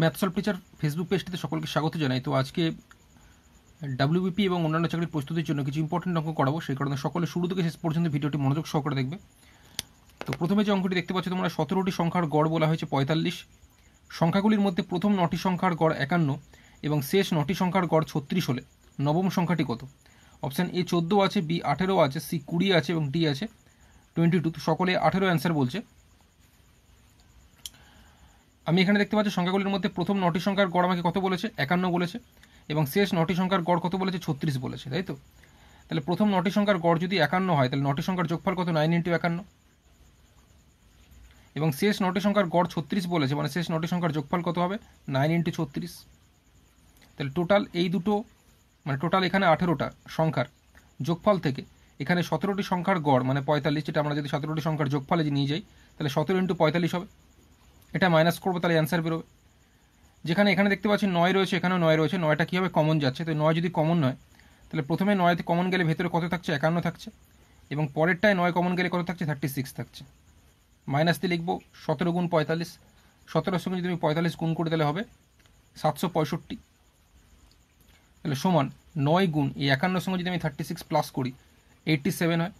ম্যাথসল teacher Facebook পেজটিতে সকলকে স্বাগত জানাই তো আজকে ডাব্লিউবিপি এবং অন্যান্য চাকরির প্রস্তুতির জন্য কিছু ইম্পর্টেন্ট অঙ্ক করাবো সেই কারণে সকলে শুরু থেকে শেষ পর্যন্ত ভিডিওটি মনোযোগ সহকারে দেখবে তো প্রথমে যে অঙ্কটি দেখতে পাচ্ছ তোমরা সতেরোটি সংখ্যার গড় বলা হয়েছে পঁয়তাল্লিশ সংখ্যাগুলির মধ্যে প্রথম নটি সংখ্যার গড় একান্ন এবং শেষ নটি সংখ্যার গড় ছত্রিশ হলে নবম সংখ্যাটি কত অপশান এ চোদ্দো আছে বি আঠেরো আছে সি কুড়ি আছে এবং ডি আছে টোয়েন্টি টু সকলে আঠেরো অ্যান্সার বলছে আমি এখানে দেখতে পাচ্ছি সংখ্যাগুলির মধ্যে প্রথম নটি সংখ্যার গড় আমাকে কত বলেছে একান্ন বলেছে এবং শেষ নটি সংখ্যার গড় কত বলেছে ছত্রিশ বলেছে তাই তো তাহলে প্রথম নটি সংখ্যার গড় যদি একান্ন হয় তাহলে নটি সংখ্যার যোগফল কত নাইন ইন্টু একান্ন এবং শেষ নটি সংখ্যার গড় ছত্রিশ বলেছে মানে শেষ নটি সংখ্যার যোগফল কত হবে নাইন ইন্টু ছত্রিশ তাহলে টোটাল এই দুটো মানে টোটাল এখানে আঠেরোটা সংখ্যার যোগফল থেকে এখানে সতেরোটি সংখ্যার গড় মানে পঁয়তাল্লিশ যেটা আমরা যদি সতেরোটি সংখ্যার যোগফলে নিয়ে যাই তাহলে সতেরো ইন্টু পঁয়তাল্লিশ হবে এটা মাইনাস করবো তাহলে অ্যান্সার বেরোবে যেখানে এখানে দেখতে পাচ্ছি নয় রয়েছে এখানেও নয় রয়েছে নয়টা কীভাবে কমন যাচ্ছে তো নয় যদি কমন নয় তাহলে প্রথমে নয়তে কমন গেলে ভেতরে কত থাকছে একান্ন থাকছে এবং পরেরটায় নয় কমন গেলে কত থাকছে থার্টি সিক্স থাকছে মাইনাস দিয়ে লিখবো সতেরো গুণ পঁয়তাল্লিশ সতেরোর সঙ্গে যদি তুমি পঁয়তাল্লিশ গুণ করে দিলে হবে সাতশো পঁয়ষট্টি তাহলে সমান নয় গুণ এই একান্নর সঙ্গে যদি আমি থার্টি সিক্স প্লাস করি এইটটি সেভেন হয়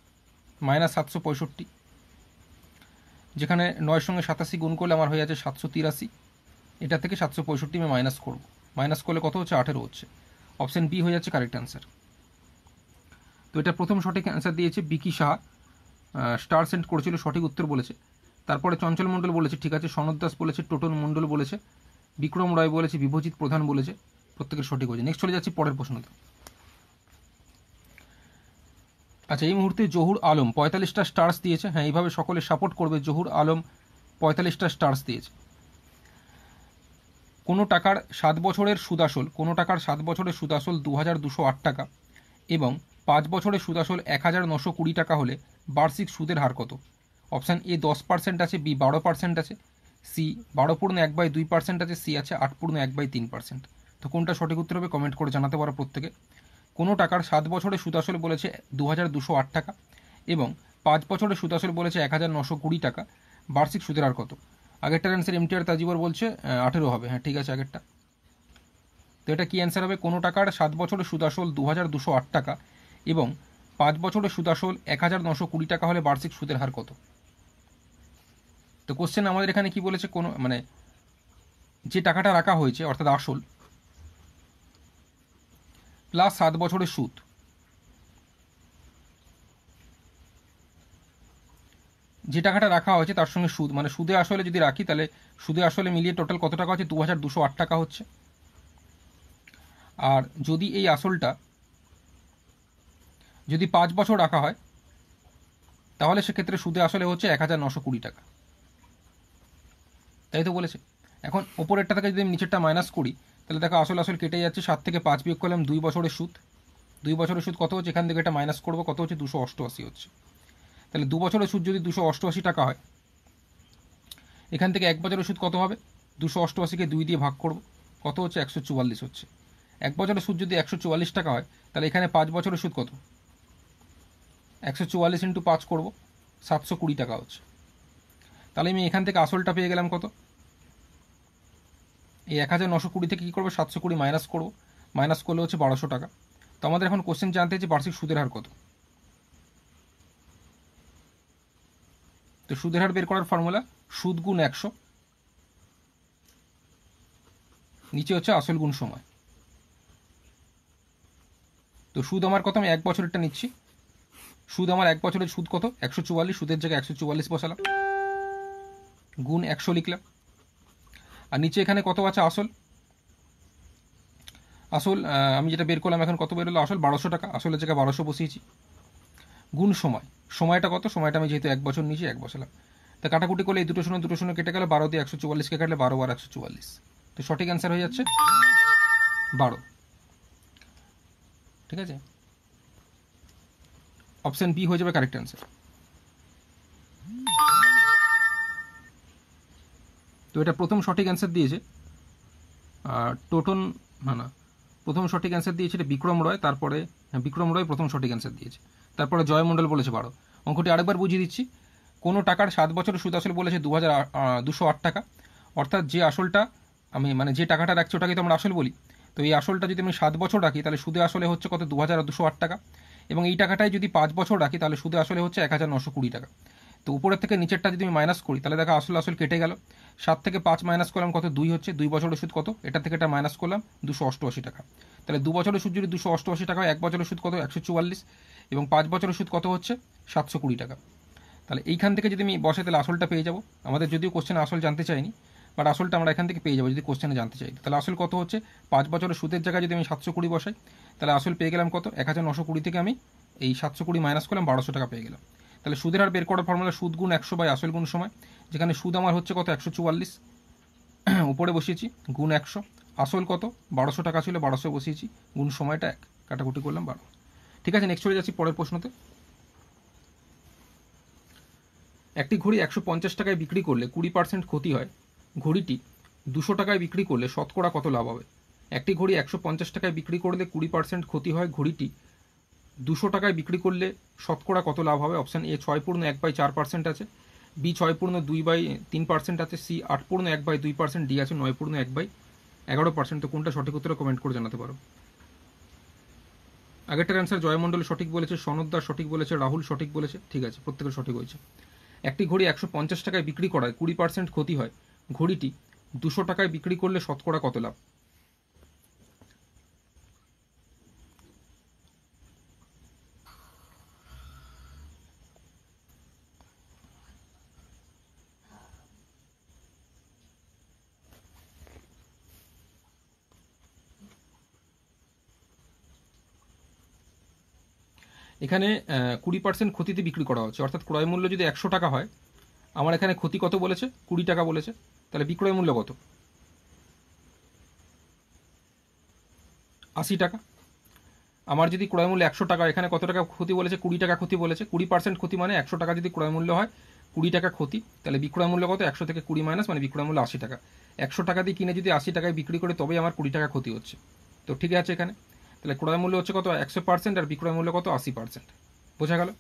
মাইনাস সাতশো পঁয়ষট্টি যেখানে নয় সঙ্গে সাতাশি গুণ করলে আমার হয়ে যাচ্ছে সাতশো তিরাশি এটা থেকে সাতশো পঁয়ষট্টি আমি মাইনাস করব মাইনাস করলে কত হচ্ছে আঠেরো হচ্ছে অপশান বি হয়ে যাচ্ছে কারেক্ট অ্যান্সার তো এটা প্রথম সঠিক অ্যান্সার দিয়েছে বিকি সাহা স্টার সেন্ট করেছিল সঠিক উত্তর বলেছে তারপরে চঞ্চল মণ্ডল বলেছে ঠিক আছে সনদ দাস বলেছে টোটন মণ্ডল বলেছে বিক্রম রায় বলেছে বিভজিৎ প্রধান বলেছে প্রত্যেকের সঠিক হয়েছে নেক্সট চলে যাচ্ছি পরের প্রশ্নতে আচ্ছা এই মুহূর্তে জহুর আলম পঁয়তাল্লিশটা স্টার্স দিয়েছে হ্যাঁ এইভাবে সকলে সাপোর্ট করবে জহুর আলম পঁয়তাল্লিশটা স্টার্স দিয়েছে কোনো টাকার সাত বছরের সুদাসল কোনো টাকার সাত বছরের সুদাসল দু হাজার দুশো আট টাকা এবং পাঁচ বছরের সুদাসল এক হাজার নশো কুড়ি টাকা হলে বার্ষিক সুদের হার কত অপশান এ দশ পার্সেন্ট আছে বি বারো পার্সেন্ট আছে সি বারো পূর্ণ এক বাই দুই পার্সেন্ট আছে সি আছে আট পূর্ণ এক বাই তিন পার্সেন্ট তো কোনটা সঠিক উত্তর হবে কমেন্ট করে জানাতে পারো প্রত্যেকে কোনো টাকার সাত বছরে সুতাসল বলেছে দু হাজার দুশো আট টাকা এবং পাঁচ বছরের সুতাসল বলেছে এক হাজার নশো কুড়ি টাকা বার্ষিক সুদের আর কত আগেরটার অ্যান্সার এমটিআর তাজিবর বলছে আঠেরো হবে হ্যাঁ ঠিক আছে আগেরটা তো এটা কী অ্যান্সার হবে কোনো টাকার সাত বছরে সুদাসল দু হাজার দুশো আট টাকা এবং পাঁচ বছরের সুদাসল এক হাজার নশো কুড়ি টাকা হলে বার্ষিক সুদের হার কত তো কোশ্চেন আমাদের এখানে কি বলেছে কোনো মানে যে টাকাটা রাখা হয়েছে অর্থাৎ আসল প্লাস সাত বছরের সুদ যে টাকাটা রাখা হয়েছে তার সঙ্গে সুদ মানে সুদে আসলে যদি রাখি তাহলে সুদে আসলে মিলিয়ে টোটাল কত টাকা হচ্ছে দু হাজার দুশো আট টাকা হচ্ছে আর যদি এই আসলটা যদি পাঁচ বছর রাখা হয় তাহলে সেক্ষেত্রে সুদে আসলে হচ্ছে এক হাজার নশো কুড়ি টাকা তাই তো বলেছে এখন ওপরেরটা থেকে যদি আমি নিচেরটা মাইনাস করি তাহলে দেখো আসল আসল কেটে যাচ্ছে সাত থেকে পাঁচ বিয়োগ করলাম দুই বছরের সুদ দুই বছরের সুদ কত হচ্ছে এখান থেকে এটা মাইনাস করবো কত হচ্ছে দুশো অষ্টআশি হচ্ছে তাহলে দু বছরের সুদ যদি দুশো অষ্টআশি টাকা হয় এখান থেকে এক বছরের সুদ কত হবে দুশো অষ্টআশিকে দুই দিয়ে ভাগ করবো কত হচ্ছে একশো চুয়াল্লিশ হচ্ছে এক বছরের সুদ যদি একশো চুয়াল্লিশ টাকা হয় তাহলে এখানে পাঁচ বছরের সুদ কত একশো চুয়াল্লিশ ইন্টু পাঁচ করবো সাতশো কুড়ি টাকা হচ্ছে তাহলে আমি এখান থেকে আসলটা পেয়ে গেলাম কত এই এক হাজার নশো কুড়ি থেকে কী করবো সাতশো কুড়ি মাইনাস করবো মাইনাস করলে হচ্ছে বারোশো টাকা তো আমাদের এখন কোশ্চেন জানতে হচ্ছে বার্ষিক সুদের হার কত তো সুদের হার বের করার ফর্মুলা সুদ গুণ একশো নিচে হচ্ছে আসল গুণ সময় তো সুদ আমার কত আমি এক বছরেরটা নিচ্ছি সুদ আমার এক বছরের সুদ কত একশো চুয়াল্লিশ সুদের জায়গায় একশো চুয়াল্লিশ বসালাম গুণ একশো লিখলাম আর নিচে এখানে কত আছে আসল আসল আমি যেটা বের করলাম এখন কত বেরোলো আসল বারোশো টাকা আসলের জায়গায় বারোশো বসিয়েছি গুণ সময় সময়টা কত সময়টা আমি যেহেতু এক বছর নিয়েছি এক বসালাম তা কাটাকুটি করলে এই দুটো শূন্য দুটো শূন্য কেটে গেলো বারো দিয়ে একশো চুয়াল্লিশকে কাটলে বারো বার একশো চুয়াল্লিশ তো সঠিক অ্যান্সার হয়ে যাচ্ছে বারো ঠিক আছে অপশান বি হয়ে যাবে কারেক্ট অ্যান্সার তো এটা প্রথম সঠিক অ্যান্সার দিয়েছে আর টোটন না না প্রথম সঠিক অ্যান্সার দিয়েছে এটা বিক্রম রয় তারপরে হ্যাঁ, বিক্রম রয় প্রথম সঠিক অ্যান্সার দিয়েছে তারপরে জয়মণ্ডল বলেছে বারো অঙ্কটি আরেকবার বুঝিয়ে দিচ্ছি কোনো টাকার সাত বছরের সুদ আসলে বলেছে দু হাজার দুশো আট টাকা অর্থাৎ যে আসলটা আমি মানে যে টাকাটা রাখছি ওটাকে তো আমরা আসল বলি তো এই আসলটা যদি আমি সাত বছর রাখি তাহলে সুদে আসলে হচ্ছে কত দু হাজার দুশো আট টাকা এবং এই টাকাটাই যদি পাঁচ বছর রাখি তাহলে সুদে আসলে হচ্ছে এক হাজার নশো কুড়ি টাকা তো উপরের থেকে নিচেরটা যদি আমি মাইনাস করি তাহলে দেখো আসল আসল কেটে গেল সাত থেকে পাঁচ মাইনাস করলাম কত দুই হচ্ছে দুই বছর ওষুধ কত এটা থেকে এটা মাইনাস করলাম দুশো অষ্টআশি টাকা তাহলে দু বছর ওষুধ যদি দুশো অষ্টআশি টাকা এক বছর ওষুধ কত একশো চুয়াল্লিশ এবং পাঁচ বছর ওষুধ কত হচ্ছে সাতশো কুড়ি টাকা তাহলে এইখান থেকে যদি আমি বসে তাহলে আসলটা পেয়ে যাবো আমাদের যদিও কোশ্চেন আসল জানতে চাইনি বাট আসলটা আমরা এখান থেকে পেয়ে যাবো যদি কোশ্চেনে জানতে চাই তাহলে আসল কত হচ্ছে পাঁচ বছরের সুদের জায়গায় যদি আমি সাতশো কুড়ি বসাই তাহলে আসল পেয়ে গেলাম কত এক হাজার নশো কুড়ি থেকে আমি এই সাতশো কুড়ি মাইনাস করলাম বারোশো টাকা পেয়ে গেলাম তাহলে সুদের হার বের করার ফর্মুলা সুদ গুণ একশো বাই আসল গুণ সময় যেখানে সুদ আমার হচ্ছে কত একশো চুয়াল্লিশ উপরে বসিয়েছি গুণ একশো আসল কত বারোশো টাকা ছিল বারোশো বসিয়েছি গুণ সময়টা এক কাটাকুটি করলাম বারো ঠিক আছে নেক্সট চলে যাচ্ছি পরের প্রশ্নতে একটি ঘড়ি একশো পঞ্চাশ টাকায় বিক্রি করলে কুড়ি পার্সেন্ট ক্ষতি হয় ঘড়িটি দুশো টাকায় বিক্রি করলে শতকরা কত লাভ হবে একটি ঘড়ি একশো পঞ্চাশ টাকায় বিক্রি করলে কুড়ি পার্সেন্ট ক্ষতি হয় ঘড়িটি দুশো টাকায় বিক্রি করলে শতকরা কত লাভ হবে অপশান এ ছয় পূর্ণ এক বাই চার পার্সেন্ট আছে বি ছয় পূর্ণ দুই বাই তিন পার্সেন্ট আছে সি আট পূর্ণ এক বাই দুই পার্সেন্ট ডি আছে নয় পূর্ণ এক বাই এগারো পার্সেন্ট তো কোনটা সঠিক উত্তরে কমেন্ট করে জানাতে পারো আগেরটার অ্যান্সার জয়মণ্ডল সঠিক বলেছে সনদ্দার সঠিক বলেছে রাহুল সঠিক বলেছে ঠিক আছে প্রত্যেকের সঠিক হয়েছে একটি ঘড়ি একশো পঞ্চাশ টাকায় বিক্রি করায় কুড়ি পার্সেন্ট ক্ষতি হয় ঘড়িটি দুশো টাকায় বিক্রি করলে শতকরা কত লাভ এখানে কুড়ি পার্সেন্ট ক্ষতিতে বিক্রি করা হচ্ছে অর্থাৎ ক্রয় মূল্য যদি একশো টাকা হয় আমার এখানে ক্ষতি কত বলেছে কুড়ি টাকা বলেছে তাহলে বিক্রয় মূল্য কত আশি টাকা আমার যদি ক্রয় মূল্য একশো টাকা এখানে কত টাকা ক্ষতি বলেছে কুড়ি টাকা ক্ষতি বলেছে কুড়ি পার্সেন্ট ক্ষতি মানে একশো টাকা যদি ক্রয় মূল্য হয় কুড়ি টাকা ক্ষতি তাহলে বিক্রয় মূল্য কত একশো থেকে কুড়ি মাইনাস মানে বিক্রয় মূল্য আশি টাকা একশো টাকা দিয়ে কিনে যদি আশি টাকায় বিক্রি করে তবেই আমার কুড়ি টাকা ক্ষতি হচ্ছে তো ঠিক আছে এখানে তাহলে ক্রয় মূল্য হচ্ছে কত একশো পার্সেন্ট আর বিক্রয় মূল্য কত আশি পার্সেন্ট বোঝা গেল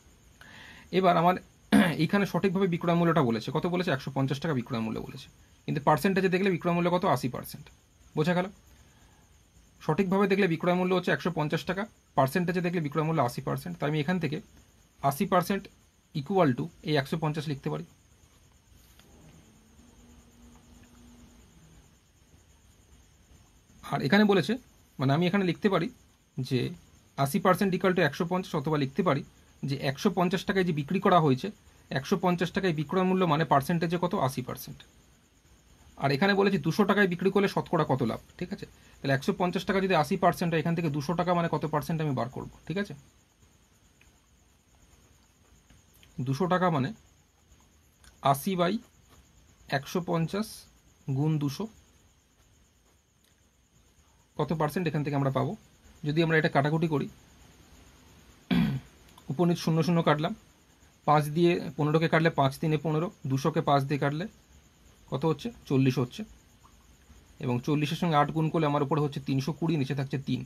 এবার আমার এইখানে সঠিকভাবে বিক্রয় মূল্যটা বলেছে কত বলেছে একশো পঞ্চাশ টাকা বিক্রয় মূল্য বলেছে কিন্তু পার্সেন্টেজে দেখলে বিক্রয় মূল্য কত আশি পার্সেন্ট বোঝা গেল সঠিকভাবে দেখলে বিক্রয় মূল্য হচ্ছে একশো পঞ্চাশ টাকা পার্সেন্টেজে দেখলে বিক্রয় মূল্য আশি পার্সেন্ট তাই আমি এখান থেকে আশি পার্সেন্ট ইকুয়াল টু এই একশো পঞ্চাশ লিখতে পারি আর এখানে বলেছে মানে আমি এখানে লিখতে পারি যে আশি পার্সেন্ট ইকাল টু একশো পঞ্চাশ অথবা লিখতে পারি যে একশো পঞ্চাশ টাকায় যে বিক্রি করা হয়েছে একশো পঞ্চাশ টাকায় বিক্রয় মূল্য মানে পার্সেন্টেজে কত আশি পার্সেন্ট আর এখানে বলেছি দুশো টাকায় বিক্রি করলে শতকরা কত লাভ ঠিক আছে তাহলে একশো পঞ্চাশ টাকা যদি আশি পার্সেন্ট হয় এখান থেকে দুশো টাকা মানে কত পার্সেন্ট আমি বার করব ঠিক আছে দুশো টাকা মানে আশি বাই একশো পঞ্চাশ গুণ দুশো কত পার্সেন্ট এখান থেকে আমরা পাবো যদি আমরা এটা কাটাকুটি করি উপনীত শূন্য শূন্য কাটলাম পাঁচ দিয়ে পনেরোকে কাটলে পাঁচ তিনে পনেরো দুশোকে পাঁচ দিয়ে কাটলে কত হচ্ছে চল্লিশ হচ্ছে এবং চল্লিশের সঙ্গে আট গুণ করলে আমার উপরে হচ্ছে তিনশো কুড়ি নিচে থাকছে তিন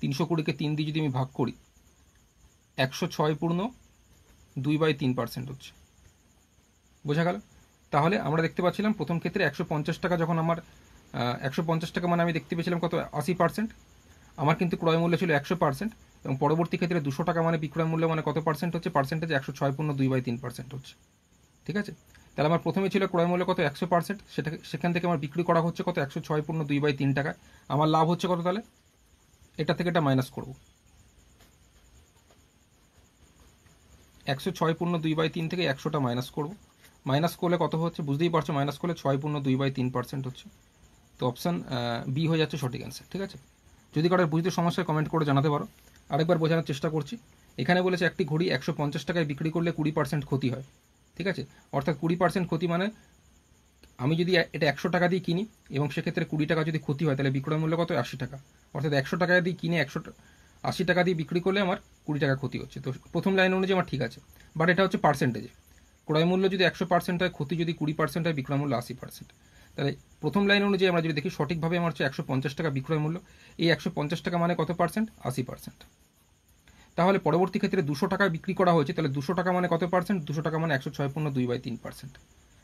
তিনশো কুড়িকে তিন দিয়ে যদি আমি ভাগ করি একশো ছয় পূর্ণ দুই বাই তিন পার্সেন্ট হচ্ছে বোঝা গেল তাহলে আমরা দেখতে পাচ্ছিলাম প্রথম ক্ষেত্রে একশো পঞ্চাশ টাকা যখন আমার একশো পঞ্চাশ টাকা মানে আমি দেখতে পেয়েছিলাম কত আশি পার্সেন্ট আমার কিন্তু ক্রয় মূল্য ছিল একশো পার্সেন্ট এবং পরবর্তী ক্ষেত্রে দুশো টাকা মানে বিক্রয় মূল্য মানে কত পার্সেন্ট হচ্ছে পার্সেন্টেজ একশো ছয় পূর্ণ দুই বাই তিন পার্সেন্ট হচ্ছে ঠিক আছে তাহলে আমার প্রথমে ছিল ক্রয় মূল্য কত একশো পার্সেন্ট সেটা সেখান থেকে আমার বিক্রি করা হচ্ছে কত একশো ছয় পূর্ণ দুই বাই তিন টাকা আমার লাভ হচ্ছে কত তাহলে এটা থেকে এটা মাইনাস করব একশো ছয় পূর্ণ দুই বাই তিন থেকে একশোটা মাইনাস করব মাইনাস করলে কত হচ্ছে বুঝতেই পারছো মাইনাস করলে ছয় পূর্ণ দুই বাই তিন পার্সেন্ট হচ্ছে তো অপশান বি হয়ে যাচ্ছে সঠিক অ্যান্সার ঠিক আছে যদি কারোর বুঝতে সমস্যায় কমেন্ট করে জানাতে পারো আরেকবার বোঝানোর চেষ্টা করছি এখানে বলেছে একটি ঘড়ি একশো পঞ্চাশ টাকায় বিক্রি করলে কুড়ি পার্সেন্ট ক্ষতি হয় ঠিক আছে অর্থাৎ কুড়ি পার্সেন্ট ক্ষতি মানে আমি যদি এটা একশো টাকা দিয়ে কিনি এবং সেক্ষেত্রে কুড়ি টাকা যদি ক্ষতি হয় তাহলে বিক্রয় মূল্য কত আশি টাকা অর্থাৎ একশো টাকা দিয়ে কিনে একশো আশি টাকা দিয়ে বিক্রি করলে আমার কুড়ি টাকা ক্ষতি হচ্ছে তো প্রথম লাইন অনুযায়ী আমার ঠিক আছে বাট এটা হচ্ছে পার্সেন্টেজে ক্রয় মূল্য যদি একশো পার্সেন্ট হয় ক্ষতি যদি কুড়ি পার্সেন্ট হয় বিক্রয় মূল্য আশি পার্সেন্ট তাহলে প্রথম লাইন অনুযায়ী আমরা যদি দেখি সঠিকভাবে আমার হচ্ছে একশো টাকা বিক্রয় মূল্য এই একশো টাকা মানে কত পার্সেন্ট আশি পার্সেন্ট তাহলে পরবর্তী ক্ষেত্রে দুশো টাকা বিক্রি করা হয়েছে তাহলে দুশো টাকা মানে কত পার্সেন্ট দুশো টাকা মানে একশো ছয় পূর্ণ দুই বাই তিন পার্সেন্ট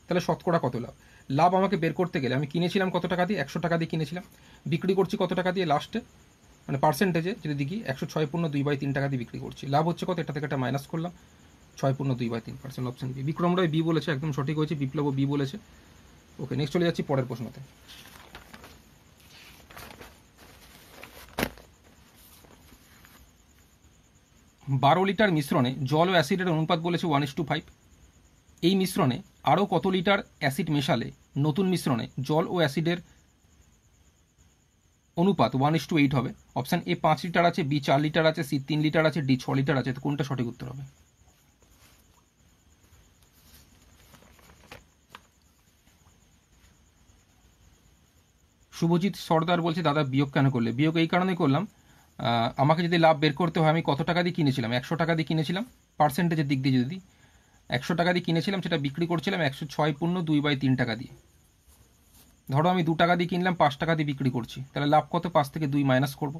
তাহলে শতকরা কত লাভ লাভ আমাকে বের করতে গেলে আমি কিনেছিলাম কত টাকা দিয়ে একশো টাকা দিয়ে কিনেছিলাম বিক্রি করছি কত টাকা দিয়ে লাস্টে মানে পার্সেন্টেজে যদি দেখি একশো ছয় পূর্ণ দুই বাই তিন টাকা দিয়ে বিক্রি করছি লাভ হচ্ছে কত এটা থেকে একটা মাইনাস করলাম ছয় পূর্ণ দুই বাই তিন পার্সেন্ট অপশন বি বিক্রমরায় বি বলেছে একদম সঠিক হয়েছে বিপ্লব বি বলেছে ওকে নেক্সট চলে যাচ্ছি পরের প্রশ্নতে বারো লিটার মিশ্রণে জল ও অ্যাসিডের অনুপাত বলেছে ওয়ান ইস টু ফাইভ এই মিশ্রণে আরও কত লিটার অ্যাসিড মেশালে নতুন মিশ্রণে জল ও অ্যাসিডের অনুপাত ওয়ান ইস টু এইট হবে অপশান এ পাঁচ লিটার আছে বি চার লিটার আছে সি তিন লিটার আছে ডি ছ লিটার আছে তো কোনটা সঠিক উত্তর হবে শুভজিৎ সর্দার বলছে দাদা বিয়োগ কেন করলে বিয়োগ এই কারণে করলাম আমাকে যদি লাভ বের করতে হয় আমি কত টাকা দিয়ে কিনেছিলাম একশো টাকা দিয়ে কিনেছিলাম পার্সেন্টেজের দিক দিয়ে যদি একশো টাকা দিয়ে কিনেছিলাম সেটা বিক্রি করছিলাম একশো ছয় পূর্ণ দুই বাই তিন টাকা দিয়ে ধরো আমি দু টাকা দিয়ে কিনলাম পাঁচ টাকা দিয়ে বিক্রি করছি তাহলে লাভ কত পাঁচ থেকে দুই মাইনাস করব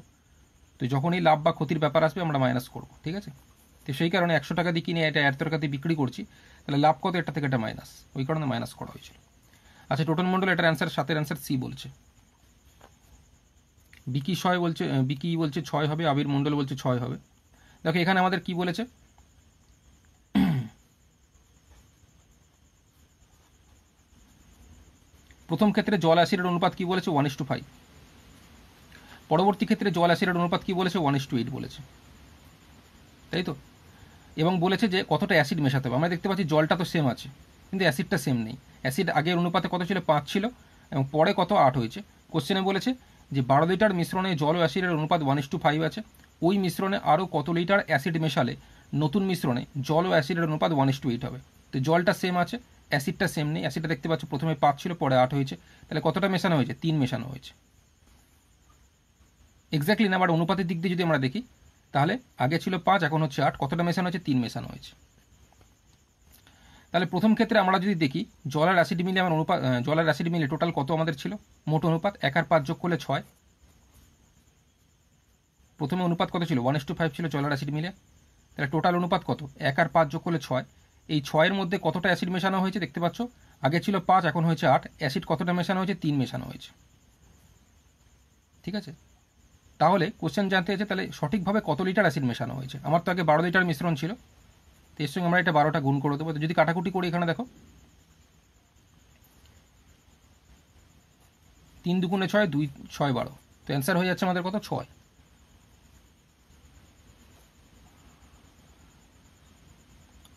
তো যখন এই লাভ বা ক্ষতির ব্যাপার আসবে আমরা মাইনাস করব ঠিক আছে তো সেই কারণে একশো টাকা দিয়ে কিনে এটা এত টাকা দিয়ে বিক্রি করছি তাহলে লাভ কত এটা থেকে এটা মাইনাস ওই কারণে মাইনাস করা হয়েছিল আচ্ছা টোটাল মন্ডল এটার অ্যান্সার সাতের অ্যান্সার সি বলছে বিকি ছয় বলছে বিকি বলছে ছয় হবে আবির মণ্ডল বলছে ছয় হবে দেখো এখানে আমাদের কি বলেছে প্রথম ক্ষেত্রে জল অ্যাসিডের অনুপাত কি বলেছে ওয়ান ইস টু ফাইভ পরবর্তী ক্ষেত্রে জল অ্যাসিডের অনুপাত কি বলেছে ওয়ান ইস টু এইট বলেছে তাই তো এবং বলেছে যে কতটা অ্যাসিড মেশাতে হবে আমরা দেখতে পাচ্ছি জলটা তো সেম আছে কিন্তু অ্যাসিডটা সেম নেই অ্যাসিড আগের অনুপাতে কত ছিল পাঁচ ছিল এবং পরে কত আট হয়েছে কোশ্চেনে বলেছে যে বারো লিটার মিশ্রণে জল ও অ্যাসিডের অনুপাত ওয়ান টু ফাইভ আছে ওই মিশ্রণে আরও কত লিটার অ্যাসিড মেশালে নতুন মিশ্রণে জল ও অ্যাসিডের অনুপাত ওয়ান টু এইট হবে তো জলটা সেম আছে অ্যাসিডটা সেম নেই অ্যাসিডটা দেখতে পাচ্ছ প্রথমে পাঁচ ছিল পরে আট হয়েছে তাহলে কতটা মেশানো হয়েছে তিন মেশানো হয়েছে এক্স্যাক্টলি আবার অনুপাতের দিক দিয়ে যদি আমরা দেখি তাহলে আগে ছিল পাঁচ এখন হচ্ছে আট কতটা মেশানো হয়েছে তিন মেশানো হয়েছে তাহলে প্রথম ক্ষেত্রে আমরা যদি দেখি জলের অ্যাসিড মিলে আমার অনুপাত জলের অ্যাসিড মিলে টোটাল কত আমাদের ছিল মোট অনুপাত এক আর পাঁচ যোগ করলে ছয় প্রথমে অনুপাত কত ছিল ওয়ান টু ফাইভ ছিল জলের অ্যাসিড মিলে তাহলে টোটাল অনুপাত কত এক আর পাঁচ যোগ করলে ছয় এই ছয়ের মধ্যে কতটা অ্যাসিড মেশানো হয়েছে দেখতে পাচ্ছ আগে ছিল পাঁচ এখন হয়েছে আট অ্যাসিড কতটা মেশানো হয়েছে তিন মেশানো হয়েছে ঠিক আছে তাহলে কোশ্চেন জানতে চাইছে তাহলে সঠিকভাবে কত লিটার অ্যাসিড মেশানো হয়েছে আমার তো আগে বারো লিটার মিশ্রণ ছিল তো এর সঙ্গে আমরা এটা বারোটা গুণ করে দেবো যদি কাটাকুটি করি এখানে দেখো তিন দুগুণে ছয় দুই ছয় বারো তো অ্যান্সার হয়ে যাচ্ছে আমাদের কত ছয়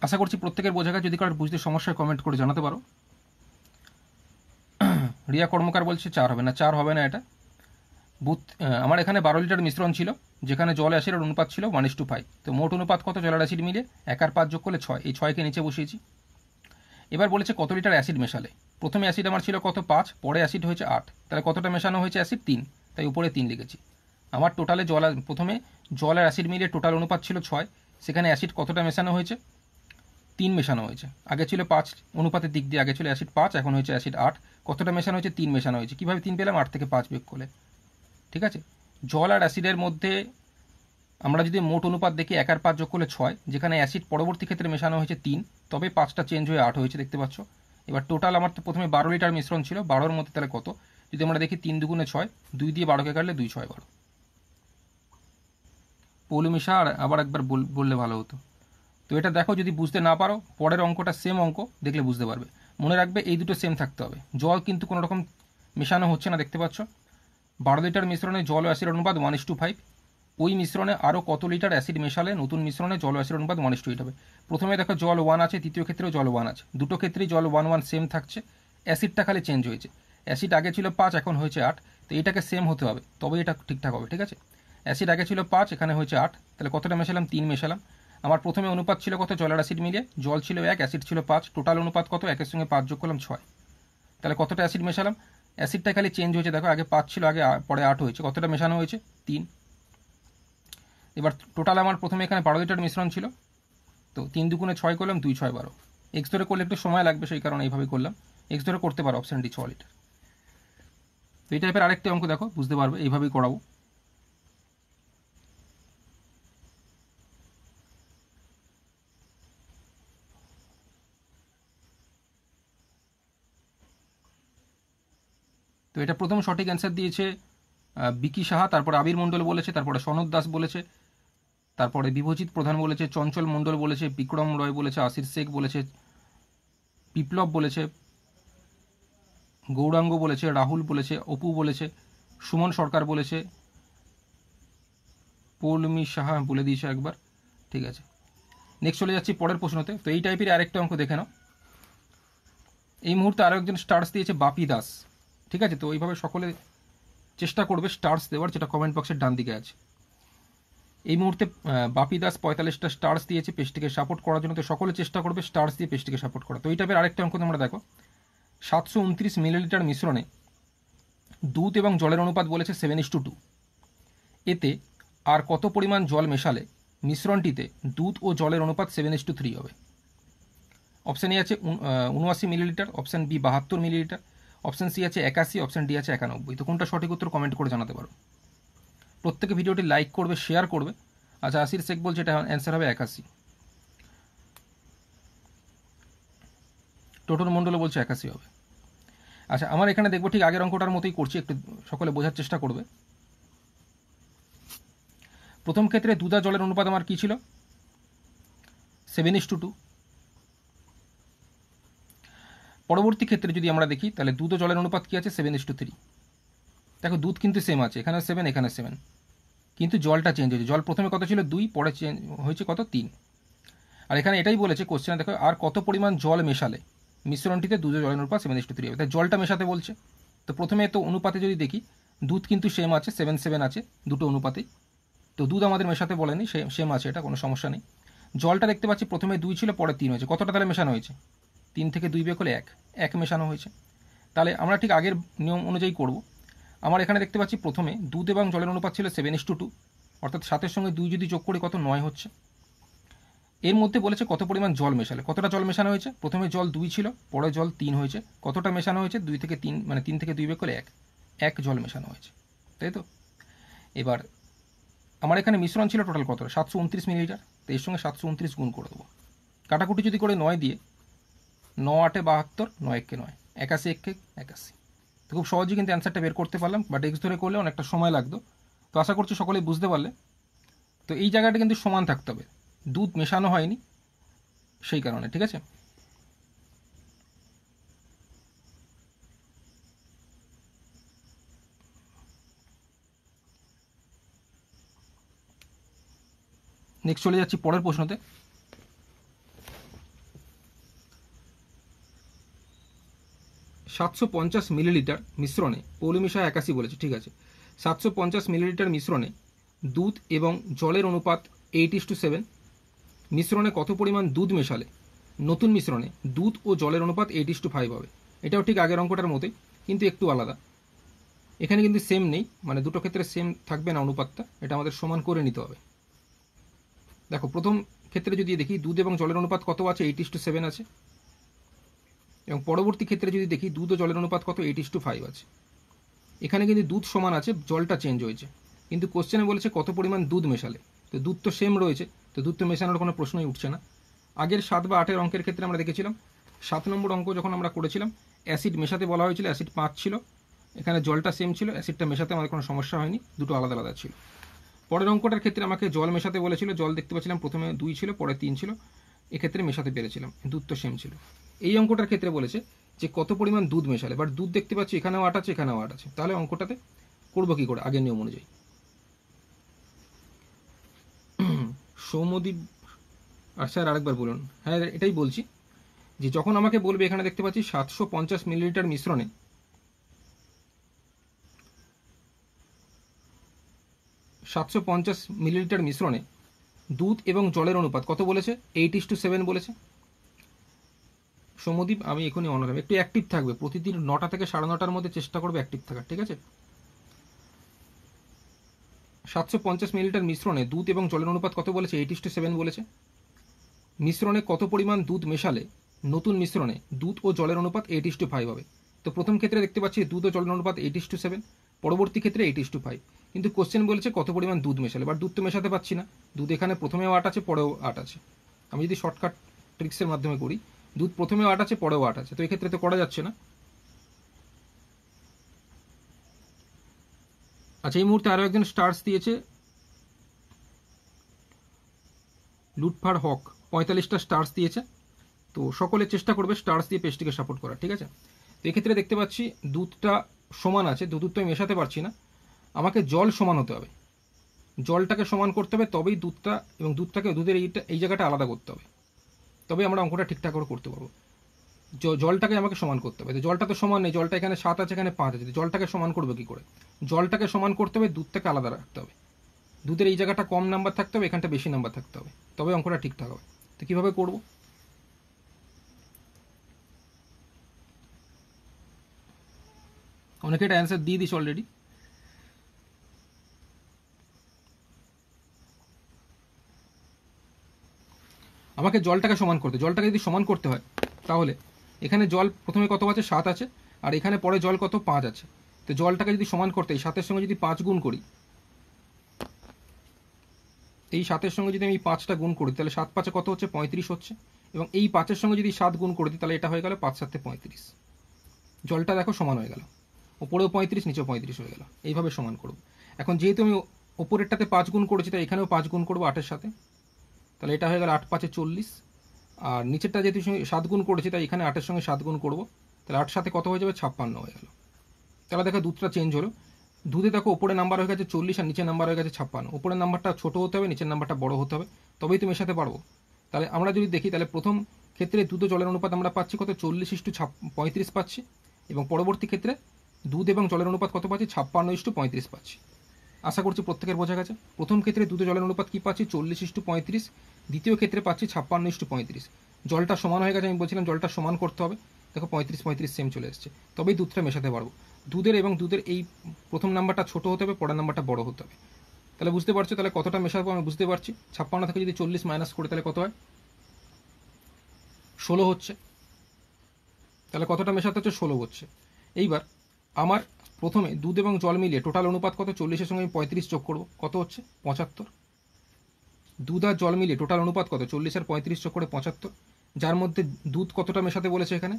আশা করছি প্রত্যেকের বোঝাকে যদি কারোর বুঝতে সমস্যায় কমেন্ট করে জানাতে পারো রিয়া কর্মকার বলছে চার হবে না চার হবে না এটা বুথ আমার এখানে বারো লিটার মিশ্রণ ছিল যেখানে জল অ্যাসিডের অনুপাত ছিল ওয়ান ইস টু ফাইভ তো মোট অনুপাত কত জলের অ্যাসিড মিলে এক আর পাঁচ যোগ করলে ছয় এই ছয়কে নিচে বসিয়েছি এবার বলেছে কত লিটার অ্যাসিড মেশালে প্রথমে অ্যাসিড আমার ছিল কত পাঁচ পরে অ্যাসিড হয়েছে আট তাহলে কতটা মেশানো হয়েছে অ্যাসিড তিন তাই উপরে তিন লিখেছি আমার টোটালে জল প্রথমে জল আর অ্যাসিড মিলে টোটাল অনুপাত ছিল ছয় সেখানে অ্যাসিড কতটা মেশানো হয়েছে তিন মেশানো হয়েছে আগে ছিল পাঁচ অনুপাতের দিক দিয়ে আগে ছিল অ্যাসিড পাঁচ এখন হয়েছে অ্যাসিড আট কতটা মেশানো হয়েছে তিন মেশানো হয়েছে কীভাবে তিন পেলাম আট থেকে পাঁচ বেগ করলে ঠিক আছে জল আর অ্যাসিডের মধ্যে আমরা যদি মোট অনুপাত দেখি এক আর পাঁচ যোগ করলে ছয় যেখানে অ্যাসিড পরবর্তী ক্ষেত্রে মেশানো হয়েছে তিন তবে পাঁচটা চেঞ্জ হয়ে আট হয়েছে দেখতে পাচ্ছ এবার টোটাল আমার তো প্রথমে বারো লিটার মিশ্রণ ছিল বারোর মধ্যে তাহলে কত যদি আমরা দেখি তিন দুগুণে ছয় দুই দিয়ে বারোকে কাটলে দুই ছয় বারো মেশা আর আবার একবার বললে ভালো হতো তো এটা দেখো যদি বুঝতে না পারো পরের অঙ্কটা সেম অঙ্ক দেখলে বুঝতে পারবে মনে রাখবে এই দুটো সেম থাকতে হবে জল কিন্তু কোনো রকম মেশানো হচ্ছে না দেখতে পাচ্ছ বারো লিটার মিশ্রণে জল অ্যাসিড অনুপাত ওয়ান ইস টু ফাইভ ওই মিশ্রণে আরও কত লিটার অ্যাসিড মেশালে নতুন মিশ্রণে জল অ্যাসিড অনুপাত ওয়ান ইস টু এইট হবে প্রথমে দেখো জল ওয়ান আছে তৃতীয় ক্ষেত্রেও জল ওয়ান আছে দুটো ক্ষেত্রেই জল ওয়ান ওয়ান সেম থাকছে অ্যাসিডটা খালি চেঞ্জ হয়েছে অ্যাসিড আগে ছিল পাঁচ এখন হয়েছে আট তো এটাকে সেম হতে হবে তবে এটা ঠিকঠাক হবে ঠিক আছে অ্যাসিড আগে ছিল পাঁচ এখানে হয়েছে আট তাহলে কতটা মেশালাম তিন মেশালাম আমার প্রথমে অনুপাত ছিল কত জলের অ্যাসিড মিলিয়ে জল ছিল এক অ্যাসিড ছিল পাঁচ টোটাল অনুপাত কত একের সঙ্গে পাঁচ যোগ করলাম ছয় তাহলে কতটা অ্যাসিড মেশালাম অ্যাসিডটা খালি চেঞ্জ হয়েছে দেখো আগে পাঁচ ছিল আগে পরে আট হয়েছে কতটা মেশানো হয়েছে তিন এবার টোটাল আমার প্রথমে এখানে বারো লিটার মিশ্রণ ছিল তো তিন দুগুণে ছয় করলাম দুই ছয় বারো এক্স ধরে করলে একটু সময় লাগবে সেই কারণে এইভাবে করলাম এক্স ধরে করতে পারো অপশান ডি ছ লিটার তো এই টাইপের আরেকটি অঙ্ক দেখো বুঝতে পারবে এইভাবেই করাবো তো এটা প্রথম সঠিক অ্যান্সার দিয়েছে বিকি সাহা তারপরে আবির মণ্ডল বলেছে তারপরে সনদ দাস বলেছে তারপরে বিভজিৎ প্রধান বলেছে চঞ্চল মণ্ডল বলেছে বিক্রম রয় বলেছে আশির শেখ বলেছে বিপ্লব বলেছে গৌরাঙ্গ বলেছে রাহুল বলেছে অপু বলেছে সুমন সরকার বলেছে পৌলমি সাহা বলে দিয়েছে একবার ঠিক আছে নেক্সট চলে যাচ্ছি পরের প্রশ্নতে তো এই টাইপের আরেকটা অঙ্ক দেখে নাও এই মুহূর্তে আরও একজন স্টার্স দিয়েছে বাপি দাস ঠিক আছে তো এইভাবে সকলে চেষ্টা করবে স্টার্স দেওয়ার যেটা কমেন্ট বক্সের ডান দিকে আছে এই মুহূর্তে বাপি দাস পঁয়তাল্লিশটা স্টার্স দিয়েছে পেস্টিকে সাপোর্ট করার জন্য তো সকলে চেষ্টা করবে স্টার্স দিয়ে পেস্টিকে সাপোর্ট করা তো এই টাইপের আরেকটা অঙ্ক তোমরা দেখো সাতশো উনত্রিশ মিলিলিটার মিশ্রণে দুধ এবং জলের অনুপাত বলেছে সেভেন ইস টু টু এতে আর কত পরিমাণ জল মেশালে মিশ্রণটিতে দুধ ও জলের অনুপাত সেভেন ইস টু থ্রি হবে অপশান এ আছে উনআশি মিলিলিটার অপশান বি বাহাত্তর মিলিলিটার অপশান সি আছে একাশি অপশান ডি আছে একানব্বই তো কোনটা সঠিক উত্তর কমেন্ট করে জানাতে পারো প্রত্যেকে ভিডিওটি লাইক করবে শেয়ার করবে আচ্ছা আসির শেখ বলছে এটা অ্যান্সার হবে একাশি টোটন মণ্ডলও বলছে একাশি হবে আচ্ছা আমার এখানে দেখবো ঠিক আগের অঙ্কটার মতোই করছি একটু সকলে বোঝার চেষ্টা করবে প্রথম ক্ষেত্রে দুধা জলের অনুপাত আমার কী ছিল সেভেন ইস টু টু পরবর্তী ক্ষেত্রে যদি আমরা দেখি তাহলে দুধ ও জলের অনুপাত কী আছে সেভেন ইস টু থ্রি দেখো দুধ কিন্তু সেম আছে এখানে সেভেন এখানে সেভেন কিন্তু জলটা চেঞ্জ হয়েছে জল প্রথমে কত ছিল দুই পরে চেঞ্জ হয়েছে কত তিন আর এখানে এটাই বলেছে কোশ্চেনে দেখো আর কত পরিমাণ জল মেশালে মিশ্রণটিতে দুধ জলের অনুপাত সেভেন ইস টু থ্রি হবে তাই জলটা মেশাতে বলছে তো প্রথমে তো অনুপাতে যদি দেখি দুধ কিন্তু সেম আছে সেভেন সেভেন আছে দুটো অনুপাতে তো দুধ আমাদের মেশাতে বলেনি সেম আছে এটা কোনো সমস্যা নেই জলটা দেখতে পাচ্ছি প্রথমে দুই ছিল পরে তিন হয়েছে কতটা তাহলে মেশানো হয়েছে তিন থেকে দুই বেক হলে এক এক মেশানো হয়েছে তাহলে আমরা ঠিক আগের নিয়ম অনুযায়ী করব আমার এখানে দেখতে পাচ্ছি প্রথমে দুধ এবং জলের অনুপাত ছিল সেভেন ইস টু অর্থাৎ সাতের সঙ্গে দুই যদি যোগ করে কত নয় হচ্ছে এর মধ্যে বলেছে কত পরিমাণ জল মেশালে কতটা জল মেশানো হয়েছে প্রথমে জল দুই ছিল পরে জল তিন হয়েছে কতটা মেশানো হয়েছে দুই থেকে তিন মানে তিন থেকে দুই বেক করে এক এক জল মেশানো হয়েছে তাই তো এবার আমার এখানে মিশ্রণ ছিল টোটাল কত সাতশো উনত্রিশ মিলিলিটার তো এর সঙ্গে সাতশো উনত্রিশ গুণ করে দেবো কাটাকুটি যদি করে নয় দিয়ে ন আটে বাহাত্তর নয় একে নয় একাশি এক একাশি তো খুব সহজে কিন্তু অ্যান্সারটা বের করতে পারলাম বাট এক্স ধরে করলে অনেকটা সময় লাগতো তো আশা করছি সকলেই বুঝতে পারলে তো এই জায়গাটা কিন্তু সমান থাকতে হবে দুধ মেশানো হয়নি সেই কারণে ঠিক আছে নেক্সট চলে যাচ্ছি পরের প্রশ্নতে সাতশো পঞ্চাশ মিলিলিটার মিশ্রণে পৌলমিশা একাশি বলেছে ঠিক আছে সাতশো পঞ্চাশ মিলিলিটার মিশ্রণে দুধ এবং জলের অনুপাত এইট ইস টু সেভেন মিশ্রণে কত পরিমাণ দুধ মেশালে নতুন মিশ্রণে দুধ ও জলের অনুপাত এইট ইস টু ফাইভ হবে এটাও ঠিক আগের অঙ্কটার মতোই কিন্তু একটু আলাদা এখানে কিন্তু সেম নেই মানে দুটো ক্ষেত্রে সেম থাকবে না অনুপাতটা এটা আমাদের সমান করে নিতে হবে দেখো প্রথম ক্ষেত্রে যদি দেখি দুধ এবং জলের অনুপাত কত আছে এইট ইস টু সেভেন আছে এবং পরবর্তী ক্ষেত্রে যদি দেখি দুধ ও জলের অনুপাত কত এইট ইস টু ফাইভ আছে এখানে কিন্তু দুধ সমান আছে জলটা চেঞ্জ হয়েছে কিন্তু কোশ্চেনে বলেছে কত পরিমাণ দুধ মেশালে তো দুধ তো সেম রয়েছে তো দুধ তো মেশানোর কোনো প্রশ্নই উঠছে না আগের সাত বা আটের অঙ্কের ক্ষেত্রে আমরা দেখেছিলাম সাত নম্বর অঙ্ক যখন আমরা করেছিলাম অ্যাসিড মেশাতে বলা হয়েছিল অ্যাসিড পাঁচ ছিল এখানে জলটা সেম ছিল অ্যাসিডটা মেশাতে আমাদের কোনো সমস্যা হয়নি দুটো আলাদা আলাদা ছিল পরের অঙ্কটার ক্ষেত্রে আমাকে জল মেশাতে বলেছিল জল দেখতে পাচ্ছিলাম প্রথমে দুই ছিল পরে তিন ছিল এক্ষেত্রে মেশাতে পেরেছিলাম দুধ তো সেম ছিল এই অঙ্কটার ক্ষেত্রে বলেছে যে কত পরিমাণ দুধ মেশালে বাট দুধ দেখতে পাচ্ছি এখানেও আট আছে এখানেও আট আছে তাহলে অঙ্কটাতে করবো কী করে আগের নিয়ম অনুযায়ী সৌমদ্বীপ আর স্যার আরেকবার বলুন হ্যাঁ এটাই বলছি যে যখন আমাকে বলবে এখানে দেখতে পাচ্ছি সাতশো পঞ্চাশ মিলিলিটার মিশ্রণে সাতশো পঞ্চাশ মিলিলিটার মিশ্রণে দুধ এবং জলের অনুপাত কত বলেছে এইট ইস টু সেভেন বলেছে সমদীপ আমি এখনই অন একটু অ্যাক্টিভ থাকবে প্রতিদিন নটা থেকে সাড়ে নটার মধ্যে চেষ্টা করবে অ্যাক্টিভ থাকার ঠিক আছে সাতশো পঞ্চাশ মিলিলিটার মিশ্রণে দুধ এবং জলের অনুপাত কত বলেছে এইটিস টু সেভেন বলেছে মিশ্রণে কত পরিমাণ দুধ মেশালে নতুন মিশ্রণে দুধ ও জলের অনুপাত এইটিস টু ফাইভ হবে তো প্রথম ক্ষেত্রে দেখতে পাচ্ছি দুধ ও জলের অনুপাত এইটিস টু সেভেন পরবর্তী ক্ষেত্রে এইটিস টু ফাইভ কিন্তু কোশ্চেন বলেছে কত পরিমাণ দুধ মেশালে বা দুধ তো মেশাতে পারছি না দুধ এখানে প্রথমেও আট আছে পরেও আট আছে আমি যদি শর্টকাট ট্রিক্সের মাধ্যমে করি দুধ প্রথমে ওয়াট আছে পরে আট আছে তো এক্ষেত্রে তো করা যাচ্ছে না আচ্ছা এই মুহূর্তে আরও একজন স্টার্স দিয়েছে লুটফার হক পঁয়তাল্লিশটা স্টার্স দিয়েছে তো সকলে চেষ্টা করবে স্টার্স দিয়ে পেজটিকে সাপোর্ট করা ঠিক আছে তো এক্ষেত্রে দেখতে পাচ্ছি দুধটা সমান আছে দুধ তো আমি মেশাতে পারছি না আমাকে জল সমান হতে হবে জলটাকে সমান করতে হবে তবেই দুধটা এবং দুধটাকে দুধের এইটা এই জায়গাটা আলাদা করতে হবে তবে আমরা অঙ্কটা ঠিকঠাক করে করতে পারবো জলটাকে আমাকে সমান করতে হবে জলটা তো সমান নেই জলটা এখানে সাত আছে এখানে পাঁচ আছে জলটাকে সমান করবে কী করে জলটাকে সমান করতে হবে দুধটাকে আলাদা রাখতে হবে দুধের এই জায়গাটা কম নাম্বার থাকতে হবে এখানটা বেশি নাম্বার থাকতে হবে তবে অঙ্কটা ঠিকঠাক হবে তো কীভাবে করবো অনেকে এটা অ্যান্সার দিয়ে দিস অলরেডি আমাকে জলটাকে সমান করতে জলটাকে যদি সমান করতে হয় তাহলে এখানে জল প্রথমে কত আছে সাত আছে আর এখানে পরে জল কত পাঁচ আছে তো জলটাকে যদি সমান করতে এই সাতের সঙ্গে যদি পাঁচ গুণ করি এই সাতের সঙ্গে যদি আমি পাঁচটা গুণ করি তাহলে সাত পাঁচে কত হচ্ছে পঁয়ত্রিশ হচ্ছে এবং এই পাঁচের সঙ্গে যদি সাত গুণ করে দিই তাহলে এটা হয়ে গেল পাঁচ সাতে পঁয়ত্রিশ জলটা দেখো সমান হয়ে গেল ওপরেও পঁয়ত্রিশ নিচেও পঁয়ত্রিশ হয়ে গেল এইভাবে সমান করব এখন যেহেতু আমি ওপরেরটাতে পাঁচ গুণ করেছি তাই এখানেও পাঁচ গুণ করবো আটের সাথে তাহলে এটা হয়ে গেল আট পাঁচে চল্লিশ আর নিচেরটা যেহেতু সাত গুণ করেছি তাই এখানে আটের সঙ্গে সাত গুণ করবো তাহলে আট সাথে কত হয়ে যাবে ছাপ্পান্ন হয়ে গেল তাহলে দেখো দুধটা চেঞ্জ হলো দুধে দেখো ওপরে নাম্বার হয়ে গেছে চল্লিশ আর নিচের নাম্বার হয়ে গেছে ছাপ্পান্ন উপরের নাম্বারটা ছোট হতে হবে নিচের নাম্বারটা বড় হতে হবে তবেই তুমি মেশাতে পারবো তাহলে আমরা যদি দেখি তাহলে প্রথম ক্ষেত্রে দুধ জলের অনুপাত আমরা পাচ্ছি কত চল্লিশ ইস্টু ছাপ পঁয়ত্রিশ পাচ্ছি এবং পরবর্তী ক্ষেত্রে দুধ এবং জলের অনুপাত কত পাচ্ছি ছাপ্পান্ন ইস্টু পঁয়ত্রিশ পাচ্ছি আশা করছি প্রত্যেকের বোঝা গেছে প্রথম ক্ষেত্রে দুটো জলের অনুপাত কী পাচ্ছি চল্লিশ ইস্টু পঁয়ত্রিশ দ্বিতীয় ক্ষেত্রে পাচ্ছি ছাপ্পান্ন ইস্টু পঁয়ত্রিশ জলটা সমান হয়ে গেছে আমি বলছিলাম জলটা সমান করতে হবে দেখো পঁয়ত্রিশ পঁয়ত্রিশ সেম চলে এসছে তবেই দুধটা মেশাতে পারবো দুধের এবং দুধের এই প্রথম নাম্বারটা ছোট হতে হবে পরের নাম্বারটা বড় হতে হবে তাহলে বুঝতে পারছো তাহলে কতটা মেশাবো আমি বুঝতে পারছি ছাপ্পান্ন থেকে যদি চল্লিশ মাইনাস করে তাহলে কত হয় ষোলো হচ্ছে তাহলে কতটা মেশাতে হচ্ছে ষোলো হচ্ছে এইবার আমার প্রথমে দুধ এবং জল মিলিয়ে টোটাল অনুপাত কত চল্লিশের সঙ্গে আমি পঁয়ত্রিশ যোগ করবো কত হচ্ছে পঁচাত্তর দুধ আর জল মিলিয়ে টোটাল অনুপাত কত চল্লিশ আর পঁয়ত্রিশ যোগ করে পঁচাত্তর যার মধ্যে দুধ কতটা মেশাতে বলেছে এখানে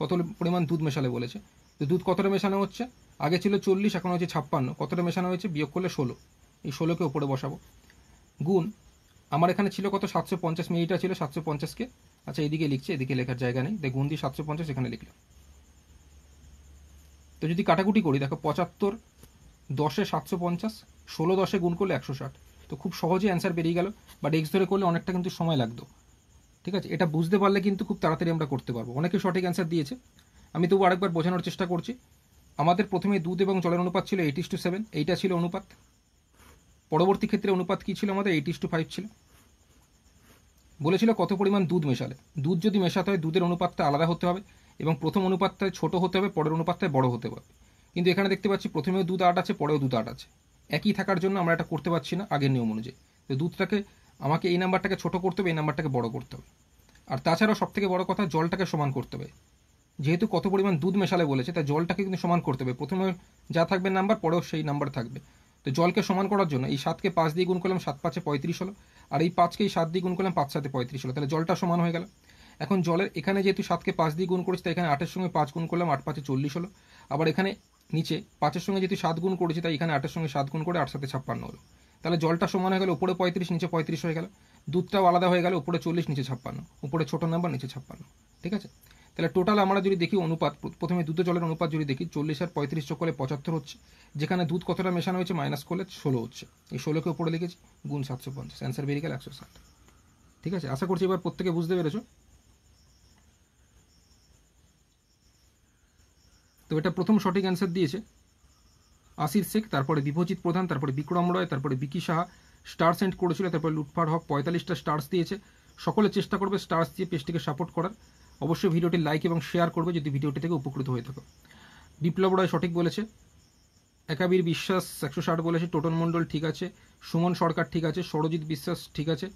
কত পরিমাণ দুধ মেশালে বলেছে তো দুধ কতটা মেশানো হচ্ছে আগে ছিল চল্লিশ এখন হচ্ছে ছাপ্পান্ন কতটা মেশানো হয়েছে বিয়োগ করলে ষোলো এই ষোলোকে ওপরে বসাবো গুণ আমার এখানে ছিল কত সাতশো পঞ্চাশ মিলিটা ছিল সাতশো পঞ্চাশকে আচ্ছা এদিকে লিখছে এদিকে লেখার জায়গা নেই দেখ গুণ দিয়ে সাতশো পঞ্চাশ এখানে লিখলাম তো যদি কাটাকুটি করি দেখো পঁচাত্তর দশে সাতশো পঞ্চাশ ষোলো দশে গুণ করলে একশো ষাট তো খুব সহজে অ্যান্সার বেরিয়ে গেল বাট এক্স ধরে করলে অনেকটা কিন্তু সময় লাগতো ঠিক আছে এটা বুঝতে পারলে কিন্তু খুব তাড়াতাড়ি আমরা করতে পারবো অনেকে সঠিক অ্যান্সার দিয়েছে আমি তবু আরেকবার বোঝানোর চেষ্টা করছি আমাদের প্রথমে দুধ এবং জলের অনুপাত ছিল এইটিস টু সেভেন এইটা ছিল অনুপাত পরবর্তী ক্ষেত্রে অনুপাত কী ছিল আমাদের এইটিস টু ফাইভ ছিল বলেছিল কত পরিমাণ দুধ মেশালে দুধ যদি মেশাতে হয় দুধের অনুপাতটা আলাদা হতে হবে এবং প্রথম অনুপাতটায় ছোট হতে হবে পরের অনুপাতটায় বড় হতে হবে কিন্তু এখানে দেখতে পাচ্ছি প্রথমেও দুধ আট আছে পরেও দুধ আট আছে একই থাকার জন্য আমরা এটা করতে পারছি না আগের নিয়ম অনুযায়ী তো দুধটাকে আমাকে এই নাম্বারটাকে ছোট করতে হবে এই নাম্বারটাকে বড় করতে হবে আর তাছাড়াও সবথেকে বড় কথা জলটাকে সমান করতে হবে যেহেতু কত পরিমাণ দুধ মেশালে বলেছে তাই জলটাকে কিন্তু সমান করতে হবে প্রথমে যা থাকবে নাম্বার পরেও সেই নাম্বার থাকবে তো জলকে সমান করার জন্য এই সাতকে পাঁচ দিয়ে গুণ করলাম সাত পাঁচে পঁয়ত্রিশ হলো আর এই পাঁচকে এই সাত দিয়ে গুণ করলাম পাঁচ সাথে পঁয়ত্রিশ হলো তাহলে জলটা সমান হয়ে গেল এখন জলের এখানে যেহেতু সাতকে পাঁচ দিয়ে গুণ করেছি তাই এখানে আটের সঙ্গে পাঁচ গুণ করলাম আট পাঁচে চল্লিশ হলো আবার এখানে নিচে পাঁচের সঙ্গে যেহেতু সাত গুণ করেছি তাই এখানে আটের সঙ্গে সাত গুণ করে আট সাথে ছাপ্পান্ন হলো তাহলে জলটা সমান হয়ে গেল উপরে পঁয়ত্রিশ নিচে পঁয়ত্রিশ হয়ে গেল দুধটাও আলাদা হয়ে গেল উপরে চল্লিশ নিচে ছাপ্পান্ন উপরে ছোট নাম্বার নিচে ছাপ্পান্ন ঠিক আছে তাহলে টোটাল আমরা যদি দেখি অনুপাত প্রথমে দুধ জলের অনুপাত যদি দেখি চল্লিশ আর পঁয়ত্রিশ যোগ করলে পঁচাত্তর হচ্ছে যেখানে দুধ কতটা মেশানো হয়েছে মাইনাস করলে ষোলো হচ্ছে এই ষোলোকে উপরে লিখেছি গুণ সাতশো পঞ্চাশ অ্যান্সার বেরিয়ে গেল একশো ষাট ঠিক আছে আশা করছি এবার প্রত্যেকে বুঝতে পেরেছো তো এটা প্রথম সঠিক অ্যান্সার দিয়েছে আসির শেখ তারপরে বিভজিৎ প্রধান তারপরে বিক্রম রয় তারপরে বিকি সাহা স্টার সেন্ট করেছিল তারপরে লুটফার হক পঁয়তাল্লিশটা স্টার্স দিয়েছে সকলে চেষ্টা করবে স্টার্স দিয়ে পেজটিকে সাপোর্ট করার অবশ্যই ভিডিওটি লাইক এবং শেয়ার করবে যদি ভিডিওটি থেকে উপকৃত হয়ে থাকো বিপ্লব রয় সঠিক বলেছে একাবীর বিশ্বাস একশো ষাট বলেছে টোটন মণ্ডল ঠিক আছে সুমন সরকার ঠিক আছে সরজিৎ বিশ্বাস ঠিক আছে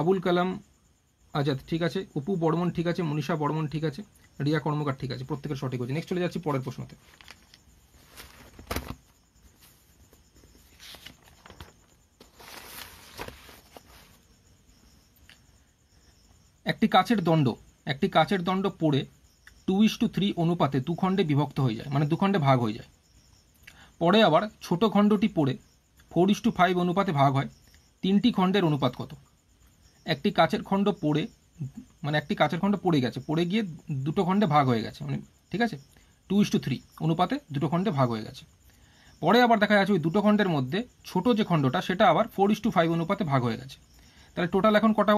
আবুল কালাম আজাদ ঠিক আছে অপু বর্মন ঠিক আছে মনীষা বর্মন ঠিক আছে রিয়া কর্মকার ঠিক আছে প্রত্যেকের সঠিক হয়েছে নেক্সট চলে যাচ্ছি পরের প্রশ্নতে একটি কাচের দণ্ড একটি কাচের দণ্ড পড়ে টু ইস টু থ্রি অনুপাতে দুখণ্ডে বিভক্ত হয়ে যায় মানে দুখণ্ডে ভাগ হয়ে যায় পরে আবার ছোট খণ্ডটি পড়ে ফোর ইস টু ফাইভ অনুপাতে ভাগ হয় তিনটি খণ্ডের অনুপাত কত একটি কাচের খণ্ড পড়ে মানে একটি কাচের খণ্ড পড়ে গেছে পড়ে গিয়ে দুটো খণ্ডে ভাগ হয়ে গেছে মানে ঠিক আছে টু ইস টু থ্রি অনুপাতে দুটো খণ্ডে ভাগ হয়ে গেছে পরে আবার দেখা যাচ্ছে ওই দুটো খণ্ডের মধ্যে ছোট যে খণ্ডটা সেটা আবার ফোর ইস টু ফাইভ অনুপাতে ভাগ হয়ে গেছে তাহলে টোটাল এখন কটা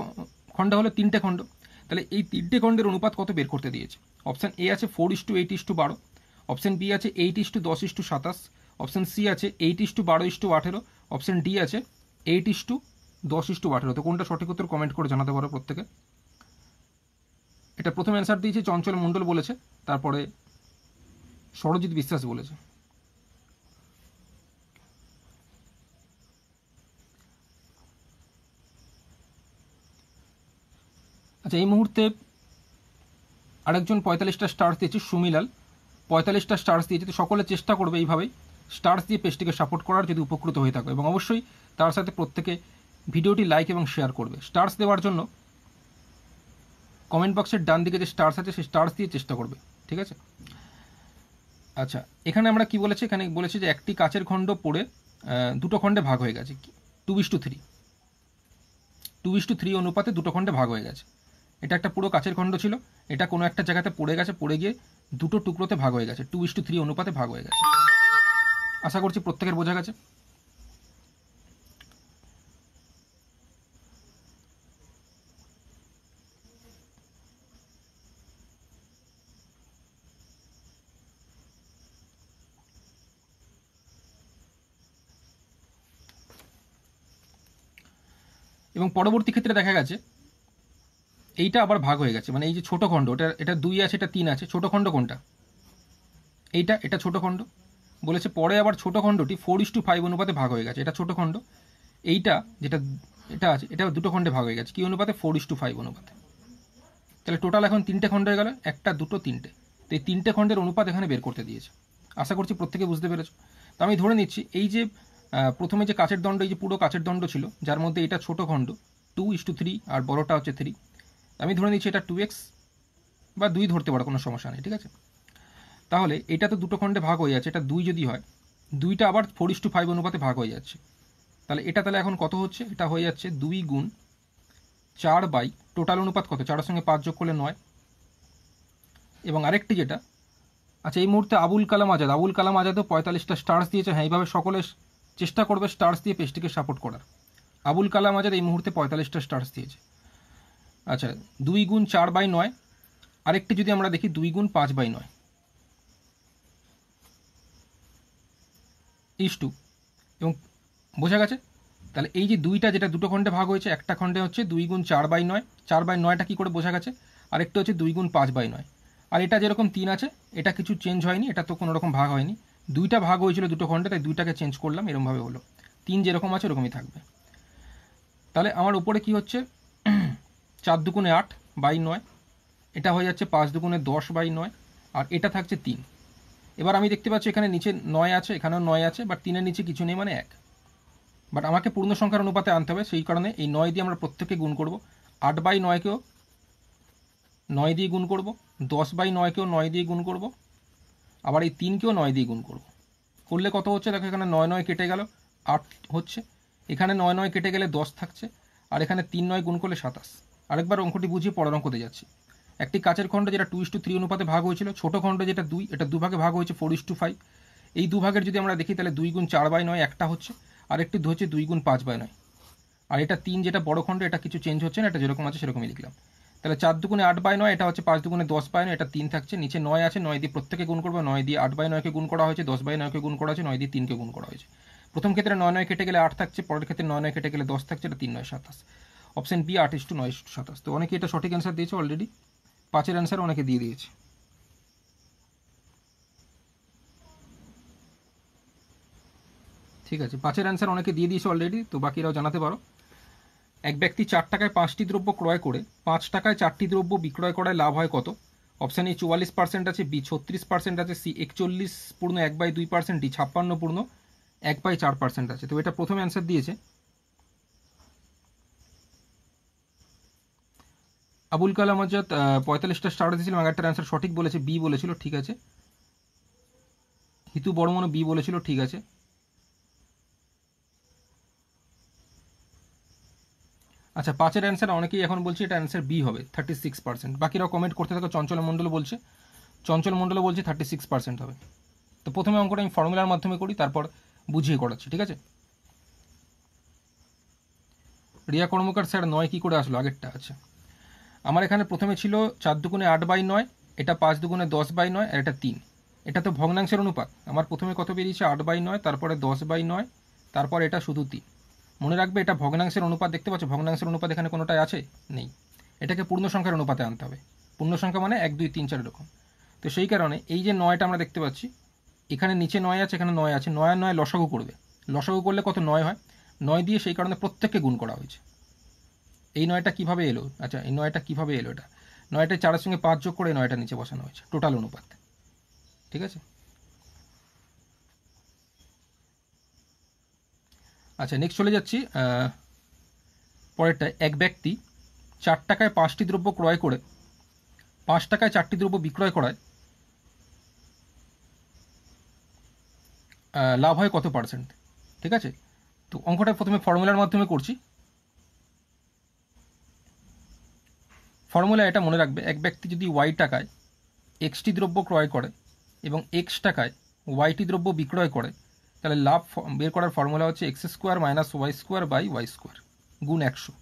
খণ্ড হলো তিনটে খণ্ড তাহলে এই তিনটে খণ্ডের অনুপাত কত বের করতে দিয়েছে অপশান এ আছে four is to eight is to বারো অপশান বি আছে এইট ইস টু দশ ইস টু সাতাশ অপশান সি আছে এইট ইস টু বারো ইস টু আঠেরো অপশান ডি আছে এইট ইস টু দশ ইস টু আঠেরো তো কোনটা সঠিক উত্তর কমেন্ট করে জানাতে পারো প্রত্যেকে এটা প্রথম অ্যান্সার দিয়েছে চঞ্চল মণ্ডল বলেছে তারপরে সরজিৎ বিশ্বাস বলেছে আচ্ছা এই মুহূর্তে আরেকজন পঁয়তাল্লিশটা স্টার্স দিয়েছে সুমিলাল পঁয়তাল্লিশটা স্টার্স দিয়েছে তো সকলে চেষ্টা করবে এইভাবেই স্টার্স দিয়ে পেজটিকে সাপোর্ট করার যদি উপকৃত হয়ে থাকো এবং অবশ্যই তার সাথে প্রত্যেকে ভিডিওটি লাইক এবং শেয়ার করবে স্টার্স দেওয়ার জন্য কমেন্ট বক্সের ডান দিকে যে স্টার্স আছে সেই স্টার্স দিয়ে চেষ্টা করবে ঠিক আছে আচ্ছা এখানে আমরা কি বলেছি এখানে বলেছি যে একটি কাচের খণ্ড পড়ে দুটো খণ্ডে ভাগ হয়ে গেছে টু বিশ টু থ্রি টু বিশ টু থ্রি অনুপাতে দুটো খণ্ডে ভাগ হয়ে গেছে এটা একটা পুরো কাচের খণ্ড ছিল এটা কোনো একটা জায়গাতে পড়ে গেছে পড়ে গিয়ে দুটো টুকরোতে ভাগ হয়ে গেছে টু বিশ টু থ্রি অনুপাতে ভাগ হয়ে গেছে আশা করছি প্রত্যেকের বোঝা গেছে এবং পরবর্তী ক্ষেত্রে দেখা গেছে এইটা আবার ভাগ হয়ে গেছে মানে এই যে ছোট খণ্ড এটা এটা দুই আছে এটা তিন আছে ছোট খণ্ড কোনটা এইটা এটা ছোট খণ্ড বলেছে পরে আবার ছোট খণ্ডটি ফোর ইস টু ফাইভ অনুপাতে ভাগ হয়ে গেছে এটা ছোট খণ্ড এইটা যেটা এটা আছে এটা দুটো খণ্ডে ভাগ হয়ে গেছে কী অনুপাতে ফোর ইস টু ফাইভ অনুপাতে তাহলে টোটাল এখন তিনটে খণ্ড হয়ে গেল একটা দুটো তিনটে তো এই তিনটে খণ্ডের অনুপাত এখানে বের করতে দিয়েছে আশা করছি প্রত্যেকে বুঝতে পেরেছ তো আমি ধরে নিচ্ছি এই যে প্রথমে যে কাচের দণ্ড এই যে পুরো কাচের দণ্ড ছিল যার মধ্যে এটা ছোট খণ্ড টু ইস টু থ্রি আর বড়টা হচ্ছে থ্রি আমি ধরে নিচ্ছি এটা টু এক্স বা দুই ধরতে পারো কোনো সমস্যা নেই ঠিক আছে তাহলে এটা তো দুটো খণ্ডে ভাগ হয়ে যাচ্ছে এটা দুই যদি হয় দুইটা আবার ফোর ইস টু ফাইভ অনুপাতে ভাগ হয়ে যাচ্ছে তাহলে এটা তাহলে এখন কত হচ্ছে এটা হয়ে যাচ্ছে দুই গুণ চার বাই টোটাল অনুপাত কত চারের সঙ্গে পাঁচ যোগ করলে নয় এবং আরেকটি যেটা আচ্ছা এই মুহূর্তে আবুল কালাম আজাদ আবুল কালাম আজাদও পঁয়তাল্লিশটা স্টার্স দিয়েছে হ্যাঁ এইভাবে সকলের চেষ্টা করবে স্টার্স দিয়ে পেজটিকে সাপোর্ট করার আবুল কালাম আজাদ এই মুহূর্তে পঁয়তাল্লিশটা স্টার্স দিয়েছে আচ্ছা দুই গুণ চার বাই নয় আরেকটি যদি আমরা দেখি দুই গুণ পাঁচ বাই নয় ইস টু এবং বোঝা গেছে তাহলে এই যে দুইটা যেটা দুটো খণ্ডে ভাগ হয়েছে একটা খণ্ডে হচ্ছে দুই গুণ চার বাই নয় চার বাই নয়টা কী করে বোঝা গেছে আরেকটা হচ্ছে দুই গুণ পাঁচ বাই নয় আর এটা যেরকম তিন আছে এটা কিছু চেঞ্জ হয়নি এটা তো কোনো রকম ভাগ হয়নি দুইটা ভাগ হয়েছিল দুটো খণ্ডে তাই দুইটাকে চেঞ্জ করলাম এরমভাবে হলো তিন যেরকম আছে ওরকমই থাকবে তাহলে আমার উপরে কি হচ্ছে চার দুগুণে আট বাই নয় এটা হয়ে যাচ্ছে পাঁচ দুগুণে দশ বাই নয় আর এটা থাকছে তিন এবার আমি দেখতে পাচ্ছি এখানে নিচে নয় আছে এখানেও নয় আছে বাট তিনের নিচে কিছু নেই মানে এক বাট আমাকে পূর্ণ সংখ্যার অনুপাতে আনতে হবে সেই কারণে এই নয় দিয়ে আমরা প্রত্যেককে গুণ করব আট বাই নয়কেও নয় দিয়ে গুণ করব দশ বাই নয়কেও নয় দিয়ে গুণ করব আবার এই তিনকেও নয় দিয়ে গুণ করবো করলে কত হচ্ছে দেখো এখানে নয় নয় কেটে গেল আট হচ্ছে এখানে নয় নয় কেটে গেলে দশ থাকছে আর এখানে তিন নয় গুণ করলে সাতাশ আরেকবার অঙ্কটি বুঝিয়ে পরের অঙ্ক যাচ্ছি একটি কাচের খণ্ড যেটা টু ইস টু থ্রি অনুপাতে ভাগ হয়েছিল ছোটো খণ্ড যেটা দুই এটা দুভাগে ভাগ হয়েছে ফোর ইস টু ফাইভ এই দুভাগের যদি আমরা দেখি তাহলে দুই গুণ চার বাই নয় একটা হচ্ছে আর একটি হচ্ছে দুই গুণ পাঁচ বাই নয় আর এটা তিন যেটা বড় খণ্ড এটা কিছু চেঞ্জ হচ্ছে না এটা যেরকম আছে সেরকমই লিখলাম তাহলে চার দুগুণে আট বাই নয় এটা হচ্ছে পাঁচ দুগুণে দশ বাই নয় এটা তিন থাকছে নিচে নয় আছে নয় দিয়ে প্রত্যেকে গুণ করবে নয় দিয়ে আট বাই নয়কে গুণ করা হয়েছে দশ বাই নয়কে গুণ করা হয়েছে নয় দিয়ে তিনকে গুণ করা হয়েছে প্রথম ক্ষেত্রে নয় নয় কেটে গেলে আট থাকছে পরের ক্ষেত্রে নয় নয় কেটে গেলে দশ থাকছে এটা তিন নয় সাতাশ অপশন বি আট ইস্টু নয় ইস্টু সাতাশ তো অনেকে এটা সঠিক অ্যান্সার দিয়েছে অলরেডি পাঁচের অ্যান্সার অনেকে দিয়ে দিয়েছে ঠিক আছে পাঁচের অ্যান্সার অনেকে দিয়ে দিয়েছে অলরেডি তো বাকিরাও জানাতে পারো এক ব্যক্তি চার টাকায় পাঁচটি দ্রব্য ক্রয় করে পাঁচ টাকায় চারটি দ্রব্য বিক্রয় করায় লাভ হয় কত অপশান এ চুয়াল্লিশ পার্সেন্ট আছে বি ছত্রিশ পার্সেন্ট আছে সি একচল্লিশ পূর্ণ এক বাই দুই পার্সেন্ট ডি ছাপ্পান্ন পূর্ণ এক বাই চার পার্সেন্ট আছে তো এটা প্রথম অ্যান্সার দিয়েছে আবুল কালাম আজাদ পঁয়তাল্লিশটা স্টার্ট দিয়েছিলাম একটা অ্যান্সার সঠিক বলেছে বি বলেছিল ঠিক আছে হিতু বর্মনও বি বলেছিল ঠিক আছে আচ্ছা পাঁচের অ্যান্সার অনেকেই এখন বলছে এটা অ্যান্সার বি হবে থার্টি সিক্স পার্সেন্ট বাকিরা কমেন্ট করতে থাকো চঞ্চল মণ্ডল বলছে চঞ্চল মণ্ডল বলছে থার্টি সিক্স পার্সেন্ট হবে তো প্রথমে অঙ্কটা আমি ফর্মুলার মাধ্যমে করি তারপর বুঝিয়ে করাচ্ছি ঠিক আছে রিয়া কর্মকার স্যার নয় কী করে আসলো আগেরটা আছে আচ্ছা। আমার এখানে প্রথমে ছিল চার দুগুণে আট বাই নয় এটা পাঁচ দুগুণে দশ বাই নয় আর এটা তিন এটা তো ভগ্নাংশের অনুপাত আমার প্রথমে কত বেরিয়েছে আট বাই নয় তারপরে দশ বাই নয় তারপর এটা শুধু তিন মনে রাখবে এটা ভগ্নাংশের অনুপাত দেখতে পাচ্ছ ভগ্নাংশের অনুপাত এখানে কোনোটাই আছে নেই এটাকে পূর্ণ সংখ্যার অনুপাতে আনতে হবে পূর্ণ সংখ্যা মানে এক দুই তিন চার এরকম তো সেই কারণে এই যে নয়টা আমরা দেখতে পাচ্ছি এখানে নিচে নয় আছে এখানে নয় আছে নয় নয় লসাগু করবে লসাগু করলে কত নয় হয় নয় দিয়ে সেই কারণে প্রত্যেককে গুণ করা হয়েছে এই নয়টা কিভাবে এলো আচ্ছা এই নয়টা কিভাবে এলো এটা নয়টা চারের সঙ্গে পাঁচ যোগ করে নয়টা নিচে বসানো হয়েছে টোটাল অনুপাত ঠিক আছে আচ্ছা নেক্সট চলে যাচ্ছি পরেরটায় এক ব্যক্তি চার টাকায় পাঁচটি দ্রব্য ক্রয় করে পাঁচ টাকায় চারটি দ্রব্য বিক্রয় করায় লাভ হয় কত পার্সেন্ট ঠিক আছে তো অঙ্কটা প্রথমে ফর্মুলার মাধ্যমে করছি ফর্মুলা এটা মনে রাখবে এক ব্যক্তি যদি ওয়াই টাকায় এক্সটি দ্রব্য ক্রয় করে এবং এক্স টাকায় ওয়াইটি দ্রব্য বিক্রয় করে তাহলে লাভ বের করার ফর্মুলা হচ্ছে X square minus Y square by Y square গুণ একশো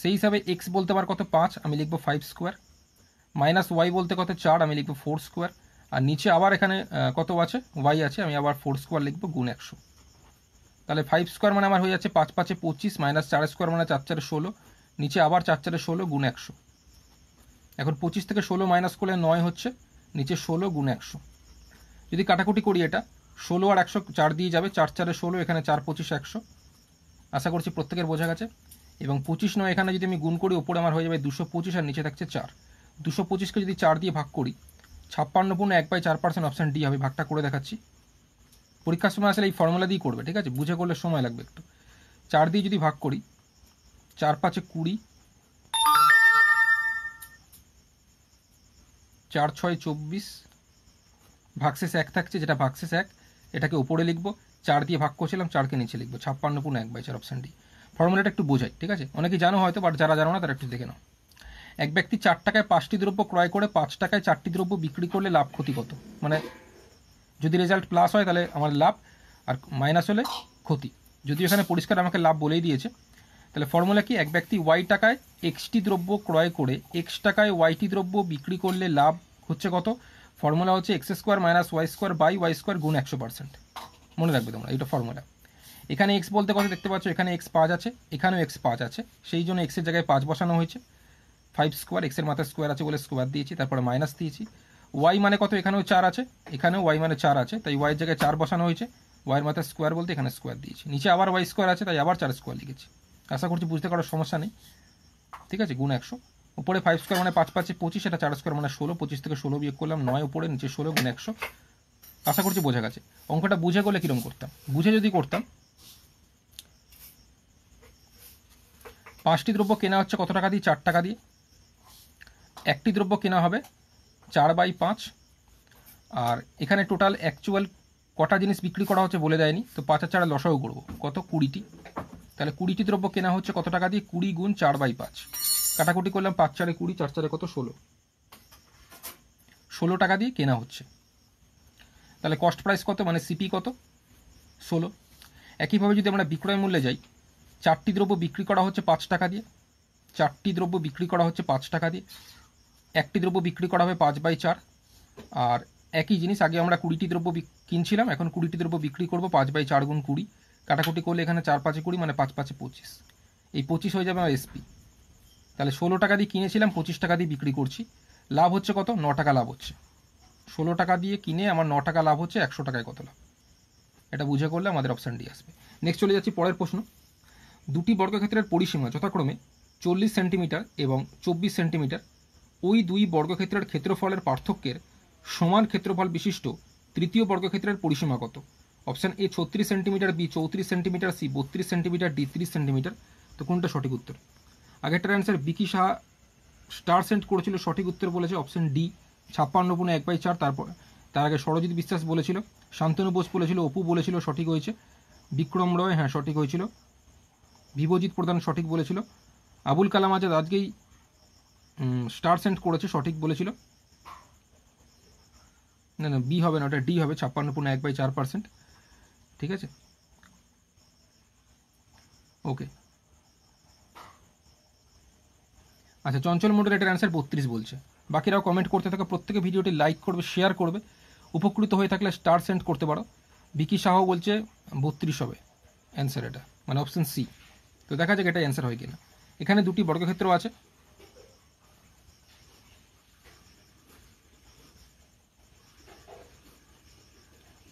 সেই হিসাবে এক্স বলতে আমার কত পাঁচ আমি লিখবো ফাইভ স্কোয়ার মাইনাস ওয়াই বলতে কত চার আমি লিখবো ফোর স্কোয়ার আর নিচে আবার এখানে কত আছে ওয়াই আছে আমি আবার ফোর স্কোয়ার লিখবো গুণ একশো তাহলে ফাইভ স্কোয়ার মানে আমার হয়ে যাচ্ছে পাঁচ পাঁচে পঁচিশ মাইনাস চার স্কোয়ার মানে চার চারে ষোলো নিচে আবার চার চারে ষোলো গুণ একশো এখন পঁচিশ থেকে ষোলো মাইনাস করলে নয় হচ্ছে নিচে ষোলো গুণ একশো যদি কাটাকুটি করি এটা ষোলো আর একশো চার দিয়ে যাবে চার চারে ষোলো এখানে চার পঁচিশ একশো আশা করছি প্রত্যেকের বোঝা গেছে এবং পঁচিশ নয় এখানে যদি আমি গুণ করি ওপরে আমার হয়ে যাবে দুশো পঁচিশ আর নিচে থাকছে চার দুশো পঁচিশকে যদি চার দিয়ে ভাগ করি ছাপ্পান্ন পূর্ণ এক বাই চার পার্সেন্ট অপশান ডি হবে ভাগটা করে দেখাচ্ছি পরীক্ষার সময় আসলে এই ফর্মুলা দিয়েই করবে ঠিক আছে বুঝে করলে সময় লাগবে একটু চার দিয়ে যদি ভাগ করি চার পাঁচে কুড়ি চার ছয় চব্বিশ ভাগশেষ এক থাকছে যেটা ভাগশেষ এক এটাকে উপরে লিখব চার দিয়ে ভাগ করছিলাম চারকে নিচে লিখবো ছাপ্পান্ন পূর্ণ এক বাই চার অপশান ডি ফর্মুলাটা একটু বোঝাই ঠিক আছে অনেকে জানো হয়তো বাট যারা জানো না তারা একটু দেখে নাও এক ব্যক্তি চার টাকায় পাঁচটি দ্রব্য ক্রয় করে পাঁচ টাকায় চারটি দ্রব্য বিক্রি করলে লাভ ক্ষতি কত মানে যদি রেজাল্ট প্লাস হয় তাহলে আমার লাভ আর মাইনাস হলে ক্ষতি যদিও এখানে পরিষ্কার আমাকে লাভ বলেই দিয়েছে তাহলে ফর্মুলা কি এক ব্যক্তি ওয়াই টাকায় এক্সটি দ্রব্য ক্রয় করে এক্স টাকায় ওয়াইটি দ্রব্য বিক্রি করলে লাভ হচ্ছে কত ফর্মুলা হচ্ছে X square minus Y square by Y square গুণ একশো পার্সেন্ট মনে রাখবে তোমরা এটা ফর্মুলা এখানে এক্স বলতে কথা দেখতে পাচ্ছ এখানে এক্স পাঁচ আছে এখানেও এক্স পাঁচ আছে সেই জন্য এক্সের জায়গায় পাঁচ বসানো হয়েছে ফাইভ স্কোয়ার এক্সের মাথায় স্কোয়ার আছে বলে স্কোয়ার দিয়েছি তারপরে মাইনাস দিয়েছি ওয়াই মানে কত এখানেও চার আছে এখানেও ওয়াই মানে চার আছে তাই ওয়াইয়ের জায়গায় চার বসানো হয়েছে ওয়াইয়ের মাথায় স্কোয়ার বলতে এখানে স্কোয়ার দিয়েছি নিচে আবার ওয়াই স্কোয়ার আছে তাই আবার চার স্কোয়ার লিখেছি আশা করছি বুঝতে পারার সমস্যা নেই ঠিক আছে গুণ একশো উপরে ফাইভ স্কোয়ার মানে পাঁচ পাঁচে পঁচিশ এটা চার স্কোয়ার মানে ষোলো পঁচিশ থেকে ষোলো বিয়োগ করলাম নয় উপরে নিচে ষোলো মানে একশো আশা করছি বোঝা গেছে অঙ্কটা বুঝে গেলে কীরকম করতাম বুঝে যদি করতাম পাঁচটি দ্রব্য কেনা হচ্ছে কত টাকা দিয়ে চার টাকা দিয়ে একটি দ্রব্য কেনা হবে চার বাই পাঁচ আর এখানে টোটাল অ্যাকচুয়াল কটা জিনিস বিক্রি করা হচ্ছে বলে দেয়নি তো পাঁচ আর চারা লসাও করবো কত কুড়িটি তাহলে কুড়িটি দ্রব্য কেনা হচ্ছে কত টাকা দিয়ে কুড়ি গুণ চার বাই পাঁচ কাটাকুটি করলাম পাঁচ চারে কুড়ি চার চারে কত ষোলো ষোলো টাকা দিয়ে কেনা হচ্ছে তাহলে কস্ট প্রাইস কত মানে সিপি কত ষোলো একইভাবে যদি আমরা বিক্রয় মূল্যে যাই চারটি দ্রব্য বিক্রি করা হচ্ছে পাঁচ টাকা দিয়ে চারটি দ্রব্য বিক্রি করা হচ্ছে পাঁচ টাকা দিয়ে একটি দ্রব্য বিক্রি করা হবে পাঁচ বাই চার আর একই জিনিস আগে আমরা কুড়িটি দ্রব্য কিনছিলাম এখন কুড়িটি দ্রব্য বিক্রি করবো পাঁচ বাই চার গুণ কুড়ি কাটাকুটি করলে এখানে চার পাঁচে কুড়ি মানে পাঁচ পাঁচে পঁচিশ এই পঁচিশ হয়ে যাবে আমার এসপি তাহলে ষোলো টাকা দিয়ে কিনেছিলাম পঁচিশ টাকা দিয়ে বিক্রি করছি লাভ হচ্ছে কত ন টাকা লাভ হচ্ছে ষোলো টাকা দিয়ে কিনে আমার ন টাকা লাভ হচ্ছে একশো টাকায় কত লাভ এটা বুঝে করলে আমাদের অপশান ডি আসবে নেক্সট চলে যাচ্ছি পরের প্রশ্ন দুটি বর্গক্ষেত্রের পরিসীমা যথাক্রমে চল্লিশ সেন্টিমিটার এবং চব্বিশ সেন্টিমিটার ওই দুই বর্গক্ষেত্রের ক্ষেত্রফলের পার্থক্যের সমান ক্ষেত্রফল বিশিষ্ট তৃতীয় বর্গক্ষেত্রের পরিসীমা কত অপশান এ ছত্রিশ সেন্টিমিটার বি চৌত্রিশ সেন্টিমিটার সি বত্রিশ সেন্টিমিটার ডি তিরিশ সেন্টিমিটার তো কোনটা সঠিক উত্তর আগেরটার অ্যান্সার বিকি সাহা স্টার সেন্ট করেছিল সঠিক উত্তর বলেছে অপশান ডি ছাপ্পান্ন পূর্ণ এক বাই চার তারপর তার আগে সরজিৎ বিশ্বাস বলেছিল শান্তনু বোস বলেছিল অপু বলেছিল সঠিক হয়েছে বিক্রম রয় হ্যাঁ সঠিক হয়েছিল বিভজিৎ প্রধান সঠিক বলেছিল আবুল কালাম আজাদ আজকেই স্টার সেন্ট করেছে সঠিক বলেছিল না না বি হবে না ওটা ডি হবে ছাপ্পান্ন পূর্ণ এক বাই চার পার্সেন্ট ঠিক আছে ওকে আচ্ছা চঞ্চল মোটর এটার অ্যান্সার বত্রিশ বলছে বাকিরাও কমেন্ট করতে থাকো প্রত্যেকে ভিডিওটি লাইক করবে শেয়ার করবে উপকৃত হয়ে থাকলে স্টার সেন্ড করতে পারো বিকি সাহ বলছে বত্রিশ হবে অ্যান্সার এটা মানে অপশান সি তো দেখা যাক এটা অ্যান্সার হয় কিনা এখানে দুটি বর্গক্ষেত্র আছে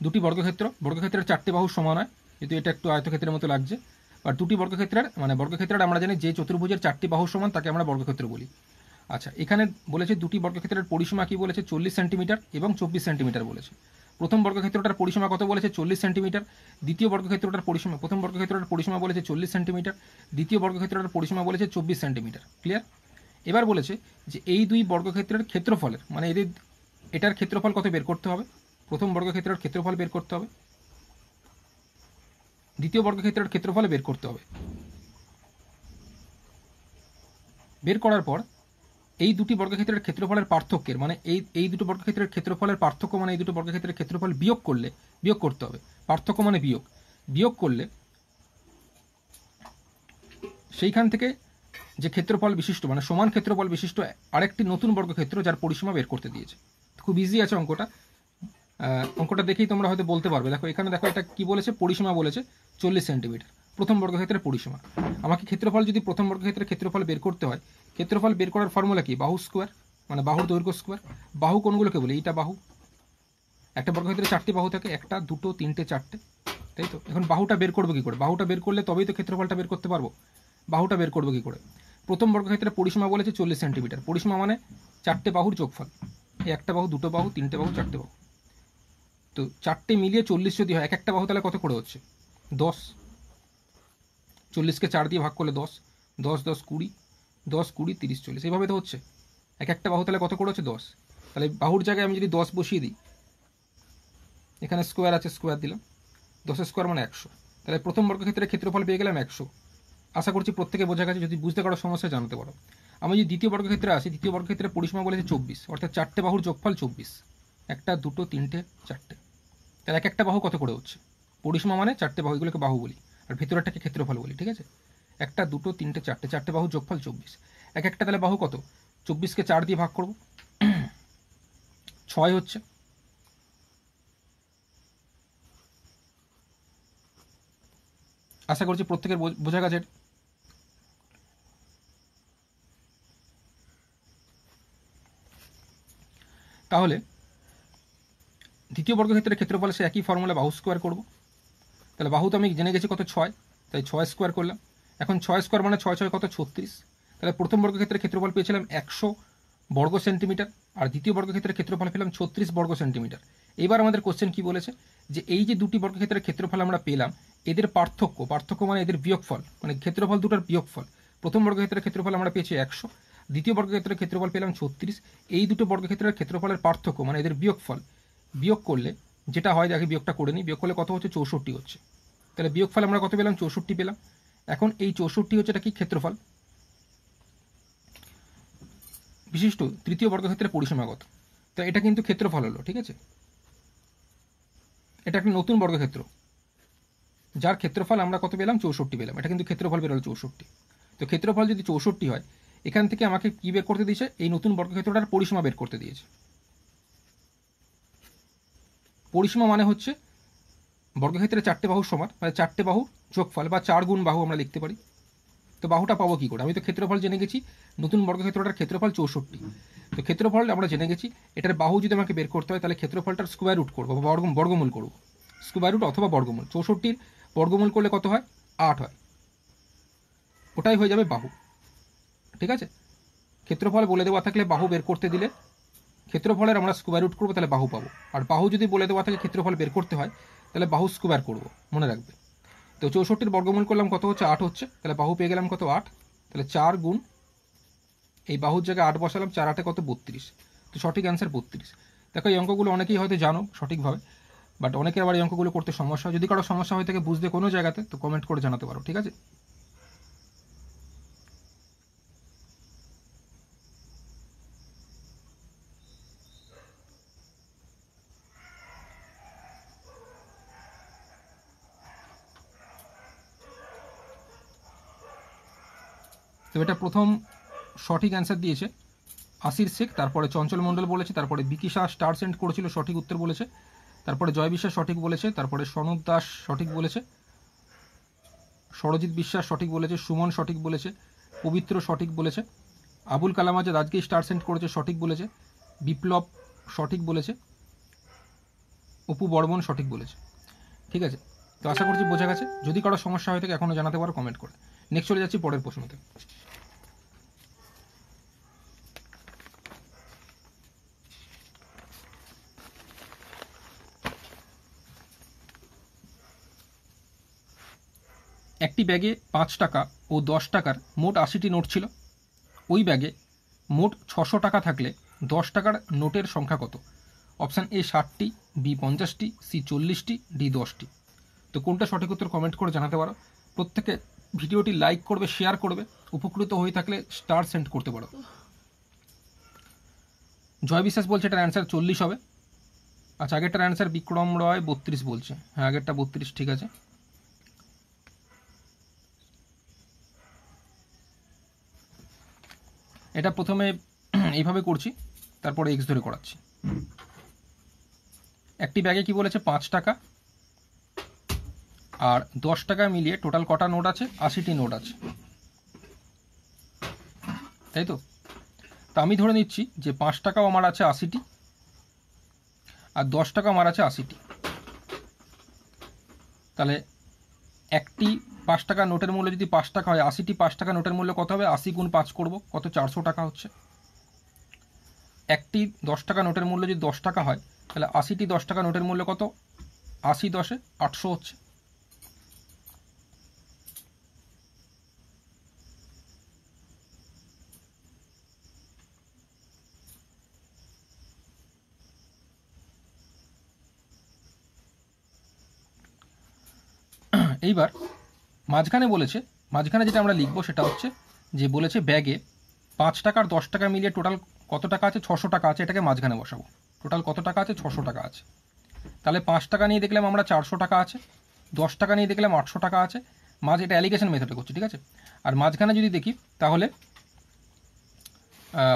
দুটি বর্গক্ষেত্র বর্গক্ষেত্রের চারটি বাহু সমান হয় কিন্তু এটা একটু আয়তক্ষেত্রের মতো লাগছে আর দুটি বর্গক্ষেত্রের মানে বর্গক্ষেত্রের আমরা জানি যে চতুর্ভুজের চারটি বাহু সমান তাকে আমরা বর্গক্ষেত্র বলি আচ্ছা এখানে বলেছে দুটি বর্গক্ষেত্রের পরিসীমা কি বলেছে চল্লিশ সেন্টিমিটার এবং চব্বিশ সেন্টিমিটার বলেছে প্রথম বর্গক্ষেত্রটার পরিসীমা কত বলেছে চল্লিশ সেন্টিমিটার দ্বিতীয় বর্গক্ষেত্রটার পরিসীমা প্রথম বর্গক্ষেত্রটার পরিসীমা বলেছে চল্লিশ সেন্টিমিটার দ্বিতীয় বর্গক্ষেত্রটার পরিসীমা বলেছে চব্বিশ সেন্টিমিটার ক্লিয়ার এবার বলেছে যে এই দুই বর্গক্ষেত্রের ক্ষেত্রফলের মানে এদের এটার ক্ষেত্রফল কত বের করতে হবে প্রথম বর্গক্ষেত্রের ক্ষেত্রফল বের করতে হবে দ্বিতীয় বর্গক্ষেত্রের ক্ষেত্রফল বের করতে হবে বের করার পর এই দুটি বর্গক্ষেত্রের ক্ষেত্রফলের পার্থক্যের মানে এই এই দুটো বর্গক্ষেত্রের ক্ষেত্রফলের পার্থক্য মানে এই দুটো বর্গক্ষেত্রের ক্ষেত্রফল বিয়োগ করলে বিয়োগ করতে হবে পার্থক্য মানে বিয়োগ বিয়োগ করলে সেইখান থেকে যে ক্ষেত্রফল বিশিষ্ট মানে সমান ক্ষেত্রফল বিশিষ্ট আরেকটি নতুন বর্গক্ষেত্র যার পরিসীমা বের করতে দিয়েছে খুব ইজি আছে অঙ্কটা অঙ্কটা দেখেই তোমরা হয়তো বলতে পারবে দেখো এখানে দেখো এটা কি বলেছে পরিসীমা বলেছে চল্লিশ সেন্টিমিটার প্রথম বর্গক্ষেত্রের পরিসীমা আমাকে ক্ষেত্রফল যদি প্রথম বর্গক্ষেত্রের ক্ষেত্রফল বের করতে হয় ক্ষেত্রফল বের করার ফর্মুলা কি বাহু স্কোয়ার মানে বাহুর দৈর্ঘ্য স্কোয়ার বাহু কোনগুলোকে বলি এইটা বাহু একটা বর্গক্ষেত্রে চারটি বাহু থাকে একটা দুটো তিনটে চারটে তাই তো এখন বাহুটা বের করবো কী করে বাহুটা বের করলে তবেই তো ক্ষেত্রফলটা বের করতে পারবো বাহুটা বের করবো কী করে প্রথম বর্গক্ষেত্রে পরিসীমা বলেছে চল্লিশ সেন্টিমিটার পরিসীমা মানে চারটে বাহুর যোগফল একটা বাহু দুটো বাহু তিনটে বাহু চারটে বাহু তো চারটে মিলিয়ে চল্লিশ যদি হয় এক একটা বাহু তাহলে কত করে হচ্ছে দশ চল্লিশকে চার দিয়ে ভাগ করলে দশ দশ দশ কুড়ি দশ কুড়ি তিরিশ চল্লিশ এইভাবে তো হচ্ছে এক একটা বাহু তাহলে কত করে হচ্ছে দশ তাহলে বাহুর জায়গায় আমি যদি দশ বসিয়ে দিই এখানে স্কোয়ার আছে স্কোয়ার দিলাম দশ স্কোয়ার মানে একশো তাহলে প্রথম বর্গক্ষেত্রে ক্ষেত্রফল পেয়ে গেলাম একশো আশা করছি প্রত্যেকে বোঝা গেছে যদি বুঝতে পারো সমস্যা জানতে পারো আমি যদি দ্বিতীয় বর্গক্ষেত্রে আসি দ্বিতীয় বর্গক্ষেত্রে পরিসীমা বলেছে চব্বিশ অর্থাৎ চারটে বাহুর যোগফল চব্বিশ একটা দুটো তিনটে চারটে তাহলে এক একটা বাহু কত করে হচ্ছে পরিসীমা মানে চারটে বাহু এগুলোকে বাহু বলি আর ভেতরেরটাকে ক্ষেত্রফল বলি ঠিক আছে একটা দুটো তিনটে চারটে চারটে বাহু যোগফল চব্বিশ এক একটা তাহলে বাহু কত চব্বিশকে চার দিয়ে ভাগ করব ছয় হচ্ছে আশা করছি প্রত্যেকের বোঝা গেছে তাহলে দ্বিতীয় বর্গক্ষেত্রের ক্ষেত্রফলে সে একই ফর্মুলা বাহু স্কোয়ার করব তাহলে বাহু তো আমি জেনে গেছি কত ছয় তাই ছয় স্কোয়ার করলাম এখন ছয় স্কোয়ার মানে ছয় ছয় কত ছত্রিশ তাহলে প্রথম বর্গক্ষেত্রের ক্ষেত্রফল পেয়েছিলাম একশো বর্গ সেন্টিমিটার আর দ্বিতীয় বর্গক্ষেত্রের ক্ষেত্রফল পেলাম ছত্রিশ বর্গ সেন্টিমিটার এবার আমাদের কোশ্চেন কি বলেছে যে এই যে দুটি বর্গক্ষেত্রের ক্ষেত্রফল আমরা পেলাম এদের পার্থক্য পার্থক্য মানে এদের বিয়োগফল মানে ক্ষেত্রফল দুটার বিয়োগফল প্রথম বর্গক্ষেত্রের ক্ষেত্রফল আমরা পেয়েছি একশো দ্বিতীয় বর্গক্ষেত্রের ক্ষেত্রফল পেলাম ছত্রিশ এই দুটো বর্গক্ষেত্রের ক্ষেত্রফলের পার্থক্য মানে এদের বিয়োগফল বিয়োগ করলে যেটা হয় দেখে বিয়োগটা করে নিই বিয়োগ করলে কত হচ্ছে চৌষট্টি হচ্ছে তাহলে বিয়োগফল আমরা কত পেলাম চৌষট্টি পেলাম এখন এই চৌষট্টি হচ্ছে এটা কি ক্ষেত্রফল বিশিষ্ট তৃতীয় বর্গক্ষেত্রে পরিসীমাগত তো এটা কিন্তু ক্ষেত্রফল হলো ঠিক আছে এটা একটা নতুন বর্গক্ষেত্র যার ক্ষেত্রফল আমরা কত পেলাম চৌষট্টি পেলাম এটা কিন্তু ক্ষেত্রফল বেরোলো চৌষট্টি তো ক্ষেত্রফল যদি চৌষট্টি হয় এখান থেকে আমাকে কী বের করতে দিয়েছে এই নতুন বর্গক্ষেত্রটার পরিসীমা বের করতে দিয়েছে পরিসীমা মানে হচ্ছে বর্গক্ষেত্রে চারটে বাহুর সমান মানে চারটে বাহু যোগফল বা চার গুণ বাহু আমরা লিখতে পারি তো বাহুটা পাবো কী করে আমি তো ক্ষেত্রফল জেনে গেছি নতুন বর্গক্ষেত্রটার ক্ষেত্রফল চৌষট্টি তো ক্ষেত্রফল আমরা জেনে গেছি এটার বাহু যদি আমাকে বের করতে হয় তাহলে ক্ষেত্রফলটার স্কোয়ার রুট করবো বর্গ বর্গমূল করবো স্কোয়ার রুট অথবা বর্গমূল চৌষট্টির বর্গমূল করলে কত হয় আট হয় ওটাই হয়ে যাবে বাহু ঠিক আছে ক্ষেত্রফল বলে দেওয়া থাকলে বাহু বের করতে দিলে ক্ষেত্রফলের আমরা স্কোয়ার রুট করবো তাহলে বাহু পাবো আর বাহু যদি বলে দেওয়া থাকে ক্ষেত্রফল বের করতে হয় তাহলে বাহু স্কোয়ার করব মনে রাখবে তো চৌষট্টির বর্গমূল করলাম কত হচ্ছে আট হচ্ছে তাহলে বাহু পেয়ে গেলাম কত আট তাহলে চার গুণ এই বাহুর জায়গায় আট বসালাম চার আটে কত বত্রিশ তো সঠিক অ্যান্সার বত্রিশ দেখো এই অঙ্কগুলো অনেকেই হয়তো জানো সঠিকভাবে বাট অনেকের আবার এই অঙ্কগুলো করতে সমস্যা হয় যদি কারো সমস্যা হয়ে থাকে বুঝতে কোনো জায়গাতে তো কমেন্ট করে জানাতে পারো ঠিক আছে এটা প্রথম সঠিক অ্যান্সার দিয়েছে আসির শেখ তারপরে চঞ্চল মণ্ডল বলেছে তারপরে বিকিশা স্টার সেন্ট করেছিল সঠিক উত্তর বলেছে তারপরে জয় বিশ্বাস সঠিক বলেছে তারপরে সনদ দাস সঠিক বলেছে সরজিৎ বিশ্বাস সঠিক বলেছে সুমন সঠিক বলেছে পবিত্র সঠিক বলেছে আবুল কালাম আজাদ আজকেই স্টার সেন্ট করেছে সঠিক বলেছে বিপ্লব সঠিক বলেছে অপু বর্মন সঠিক বলেছে ঠিক আছে তো আশা করছি বোঝা গেছে যদি কারো সমস্যা হয়ে থাকে এখনও জানাতে পারো কমেন্ট করে নেক্সট চলে যাচ্ছি পরের প্রশ্নতে একটি ব্যাগে পাঁচ টাকা ও দশ টাকার মোট আশিটি নোট ছিল ওই ব্যাগে মোট ছশো টাকা থাকলে দশ টাকার নোটের সংখ্যা কত অপশান এ ষাটটি বি পঞ্চাশটি সি চল্লিশটি ডি দশটি তো কোনটা সঠিক উত্তর কমেন্ট করে জানাতে পারো প্রত্যেকে ভিডিওটি লাইক করবে শেয়ার করবে উপকৃত হয়ে থাকলে স্টার সেন্ড করতে পারো জয় বিশ্বাস বলছে এটার অ্যান্সার চল্লিশ হবে আচ্ছা আগেরটার অ্যান্সার বিক্রম রয় বত্রিশ বলছে হ্যাঁ আগেরটা বত্রিশ ঠিক আছে এটা প্রথমে এইভাবে করছি তারপরে এক্স ধরে করাচ্ছি একটি ব্যাগে কি বলেছে পাঁচ টাকা আর দশ টাকা মিলিয়ে টোটাল কটা নোট আছে আশিটি নোট আছে তাই তো তা আমি ধরে নিচ্ছি যে পাঁচ টাকাও আমার আছে আশিটি আর দশ টাকা আমার আছে আশিটি তাহলে একটি পাঁচ টাকা নোটের মূল্য যদি পাঁচ টাকা হয় আশিটি পাঁচ টাকা নোটের মূল্য কত হবে আশি গুণ পাঁচ করব কত চারশো টাকা হচ্ছে একটি দশ টাকা নোটের মূল্য যদি দশ টাকা হয় তাহলে আশিটি দশ টাকা নোটের মূল্য কত আশি দশে আটশো হচ্ছে এইবার মাঝখানে বলেছে মাঝখানে যেটা আমরা লিখবো সেটা হচ্ছে যে বলেছে ব্যাগে পাঁচ টাকার দশ টাকা মিলিয়ে টোটাল কত টাকা আছে ছশো টাকা আছে এটাকে মাঝখানে বসাবো টোটাল কত টাকা আছে ছশো টাকা আছে তাহলে পাঁচ টাকা নিয়ে দেখলাম আমরা চারশো টাকা আছে দশ টাকা নিয়ে দেখলাম আটশো টাকা আছে মাঝ এটা অ্যালিগেশন মেথডে করছি ঠিক আছে আর মাঝখানে যদি দেখি তাহলে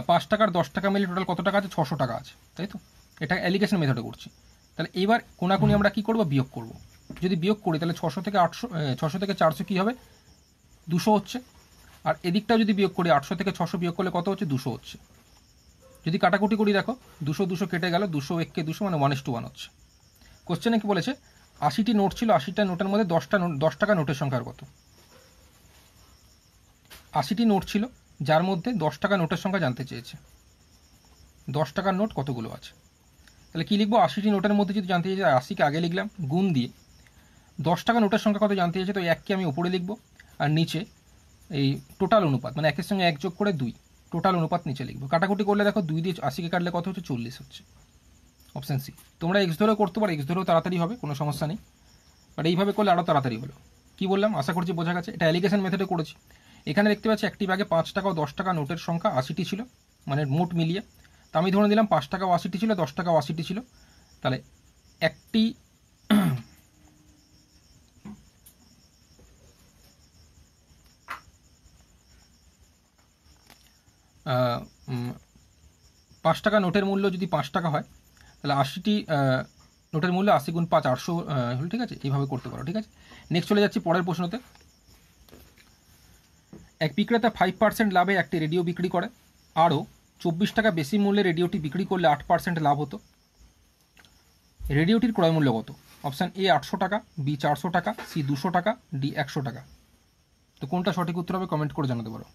পাঁচ টাকার দশ টাকা মিলিয়ে টোটাল কত টাকা আছে ছশো টাকা আছে তাই তো এটা অ্যালিগেশন মেথডে করছি তাহলে এবার কোনাকুনি আমরা কী করবো বিয়োগ করবো যদি বিয়োগ করি তাহলে ছশো থেকে আটশো ছশো থেকে চারশো কী হবে দুশো হচ্ছে আর এদিকটাও যদি বিয়োগ করি আটশো থেকে ছশো বিয়োগ করলে কত হচ্ছে দুশো হচ্ছে যদি কাটাকুটি করি দেখো দুশো দুশো কেটে গেল দুশো এককে দুশো মানে ওয়ান টু ওয়ান হচ্ছে কোশ্চেনে কি বলেছে আশিটি নোট ছিল আশিটা নোটের মধ্যে দশটা নোট দশ টাকা নোটের সংখ্যার কত আশিটি নোট ছিল যার মধ্যে দশ টাকা নোটের সংখ্যা জানতে চেয়েছে দশ টাকার নোট কতগুলো আছে তাহলে কী লিখবো আশিটি নোটের মধ্যে যদি জানতে চাই আশিকে আগে লিখলাম গুণ দিয়ে দশ টাকা নোটের সংখ্যা কত জানতে চাইছে তো এককে আমি উপরে লিখব আর নিচে এই টোটাল অনুপাত মানে একের সঙ্গে এক যোগ করে দুই টোটাল অনুপাত নিচে লিখবো কাটাকুটি করলে দেখো দুই দিয়ে আশিকে কাটলে কত হচ্ছে চল্লিশ হচ্ছে অপশান সি তোমরা এক্স ধরেও করতে পারো এক্স ধরেও তাড়াতাড়ি হবে কোনো সমস্যা নেই বাট এইভাবে করলে আরও তাড়াতাড়ি হলো কী বললাম আশা করছি বোঝা গেছে এটা অ্যালিগেশন মেথডে করেছি এখানে দেখতে পাচ্ছি একটি ব্যাগে পাঁচ টাকা ও দশ টাকা নোটের সংখ্যা আশিটি ছিল মানে মোট মিলিয়ে তা আমি ধরে নিলাম পাঁচ টাকা ও আশিটি ছিল দশ টাকা ও আশিটি ছিল তাহলে একটি পাঁচ টাকা নোটের মূল্য যদি পাঁচ টাকা হয় তাহলে আশিটি নোটের মূল্য আশি গুণ পাঁচ আটশো হলো ঠিক আছে এইভাবে করতে পারো ঠিক আছে নেক্সট চলে যাচ্ছি পরের প্রশ্নতে এক বিক্রেতা ফাইভ পার্সেন্ট লাভে একটি রেডিও বিক্রি করে আরও চব্বিশ টাকা বেশি মূল্যে রেডিওটি বিক্রি করলে আট পার্সেন্ট লাভ হতো রেডিওটির ক্রয় মূল্য কত অপশান এ আটশো টাকা বি চারশো টাকা সি দুশো টাকা ডি একশো টাকা তো কোনটা সঠিক উত্তর হবে কমেন্ট করে জানাতে পারো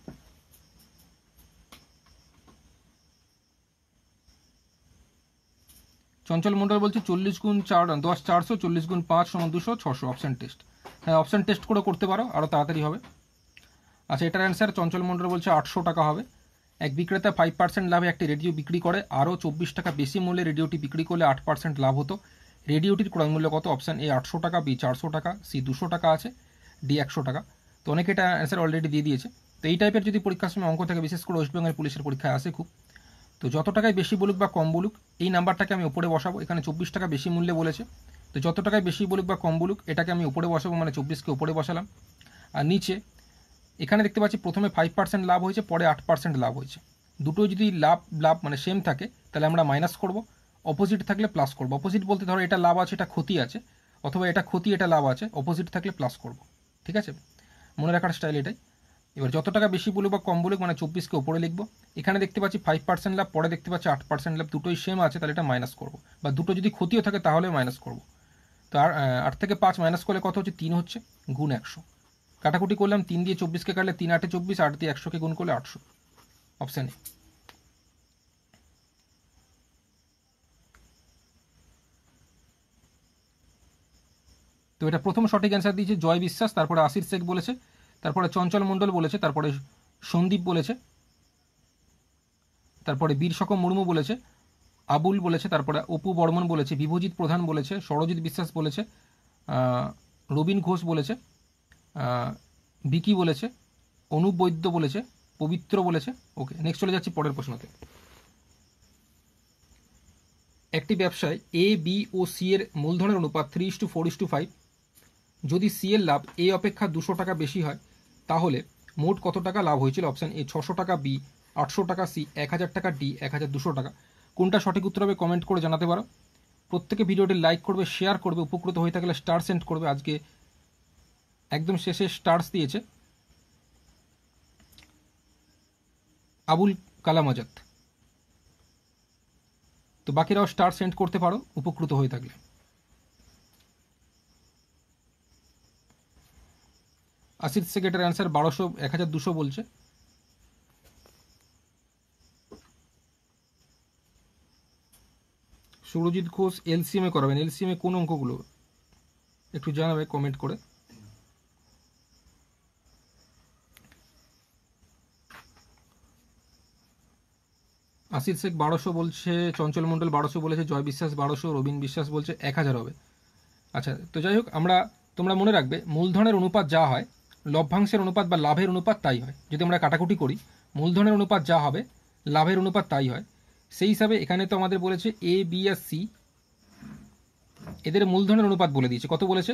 চঞ্চল মন্ডল বলছে চল্লিশ গুণ চার দশ চারশো চল্লিশ গুণ পাঁচ সমান দুশো ছশো অপশান টেস্ট হ্যাঁ অপশান টেস্ট করে করতে পারো আরও তাড়াতাড়ি হবে আচ্ছা এটার অ্যান্সার চঞ্চল মন্ডল বলছে আটশো টাকা হবে এক বিক্রেতা ফাইভ পার্সেন্ট লাভে একটি রেডিও বিক্রি করে আরও চব্বিশ টাকা বেশি মূল্যে রেডিওটি বিক্রি করলে আট পার্সেন্ট লাভ হতো রেডিওটির ক্রয় মূল্য কত অপশান এ আটশো টাকা বি চারশো টাকা সি দুশো টাকা আছে ডি একশো টাকা তো অনেকে এটা অ্যান্সার অলরেডি দিয়ে দিয়েছে তো এই টাইপের যদি পরীক্ষার সময় অঙ্ক থাকে বিশেষ করে ওয়েস্ট বেঙ্গল পুলিশের পরীক্ষায় আসে খুব তো যত টাকায় বেশি বলুক বা কম বলুক এই নাম্বারটাকে আমি ওপরে বসাবো এখানে চব্বিশ টাকা বেশি মূল্যে বলেছে তো যত টাকায় বেশি বলুক বা কম বলুক এটাকে আমি ওপরে বসাবো মানে চব্বিশকে ওপরে বসালাম আর নিচে এখানে দেখতে পাচ্ছি প্রথমে ফাইভ পার্সেন্ট লাভ হয়েছে পরে আট পার্সেন্ট লাভ হয়েছে দুটো যদি লাভ লাভ মানে সেম থাকে তাহলে আমরা মাইনাস করব অপোজিট থাকলে প্লাস করব অপোজিট বলতে ধরো এটা লাভ আছে এটা ক্ষতি আছে অথবা এটা ক্ষতি এটা লাভ আছে অপোজিট থাকলে প্লাস করব ঠিক আছে মনে রাখার স্টাইল এটাই এবার যত টাকা বেশি বলুক বা কম বলুক মানে চব্বিশকে ওপরে লিখবো এখানে দেখতে পাচ্ছি ফাইভ পার্সেন্ট লাভ পরে দেখতে পাচ্ছি আট পার্সেন্ট লাভ দুটোই সেম আছে তাহলে এটা মাইনাস করবো বা দুটো যদি ক্ষতিও থাকে তাহলে মাইনাস করবো তো আর আট থেকে পাঁচ মাইনাস করলে কত হচ্ছে তিন হচ্ছে গুণ একশো কাটাকুটি করলাম তিন দিয়ে চব্বিশকে কাটলে তিন আটে চব্বিশ আট দিয়ে একশোকে গুণ করলে আটশো অপশান তো এটা প্রথম সঠিক অ্যান্সার দিয়েছে জয় বিশ্বাস তারপরে আশির শেখ বলেছে তারপরে চঞ্চল মণ্ডল বলেছে তারপরে সন্দীপ বলেছে তারপরে বীরশক মুর্মু বলেছে আবুল বলেছে তারপরে অপু বর্মন বলেছে বিভজিৎ প্রধান বলেছে সরজিৎ বিশ্বাস বলেছে রবীন ঘোষ বলেছে বিকি বলেছে অনুপ বৈদ্য বলেছে পবিত্র বলেছে ওকে নেক্সট চলে যাচ্ছি পরের প্রশ্নতে একটি ব্যবসায় এ বি ও সি এর মূলধনের অনুপাত three is to four is to five যদি সি এর লাভ এ অপেক্ষা দুশো টাকা বেশি হয় তাহলে মোট কত টাকা লাভ হয়েছিল অপশান এ ছশো টাকা বি আটশো টাকা সি এক হাজার টাকা ডি এক হাজার দুশো টাকা কোনটা সঠিক উত্তর হবে কমেন্ট করে জানাতে পারো প্রত্যেকে ভিডিওটি লাইক করবে শেয়ার করবে উপকৃত হয়ে থাকলে স্টার সেন্ড করবে আজকে একদম শেষে স্টার্স দিয়েছে আবুল কালাম আজাদ তো বাকিরাও স্টার সেন্ড করতে পারো উপকৃত হয়ে থাকলে আশির সেকেটের অ্যান্সার বারোশো এক হাজার দুশো বলছে সুরজিৎ ঘোষ এলসিএমে করাবেন এলসিএমে কোন অঙ্কগুলো একটু জানাবে কমেন্ট করে আসির শেখ বারোশো বলছে চঞ্চল মন্ডল বারোশো বলেছে জয় বিশ্বাস বারোশো রবীন বিশ্বাস বলছে এক হাজার হবে আচ্ছা তো যাই হোক আমরা তোমরা মনে রাখবে মূলধনের অনুপাত যা হয় লভ্যাংশের অনুপাত বা লাভের অনুপাত তাই হয় যদি আমরা কাটাকুটি করি মূলধনের অনুপাত যা হবে লাভের অনুপাত তাই হয় সেই হিসাবে এখানে তো আমাদের বলেছে এ বি আর সি এদের মূলধনের অনুপাত বলে দিয়েছে কত বলেছে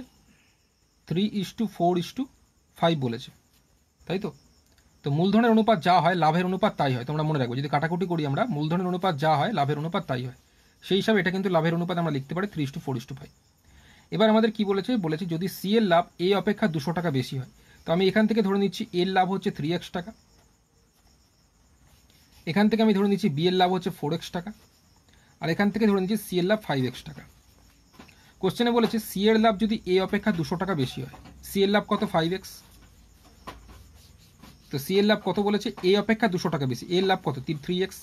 three is to four is to five বলেছে তাই তো তো মূলধনের অনুপাত যা হয় লাভের অনুপাত তাই হয় তোমরা মনে রাখবো যদি কাটাকুটি করি আমরা মূলধনের অনুপাত যা হয় লাভের অনুপাত তাই হয় সেই হিসাবে এটা কিন্তু লাভের অনুপাত আমরা লিখতে পারি three is to four is to five এবার আমাদের কি বলেছে বলেছে যদি সি এর লাভ এ অপেক্ষা দুশো টাকা বেশি হয় তো আমি এখান থেকে ধরে নিচ্ছি এর লাভ হচ্ছে থ্রি এক্স টাকা এখান থেকে আমি ধরে নিচ্ছি বি এর লাভ হচ্ছে ফোর এক্স টাকা আর এখান থেকে ধরে নিচ্ছি সি এর লাভ ফাইভ এক্স টাকা কোশ্চেনে বলেছে সি এর লাভ যদি এ অপেক্ষা দুশো টাকা বেশি হয় সি এর লাভ কত ফাইভ এক্স তো সি এর লাভ কত বলেছে এ অপেক্ষা দুশো টাকা বেশি এর লাভ কত থ্রি এক্স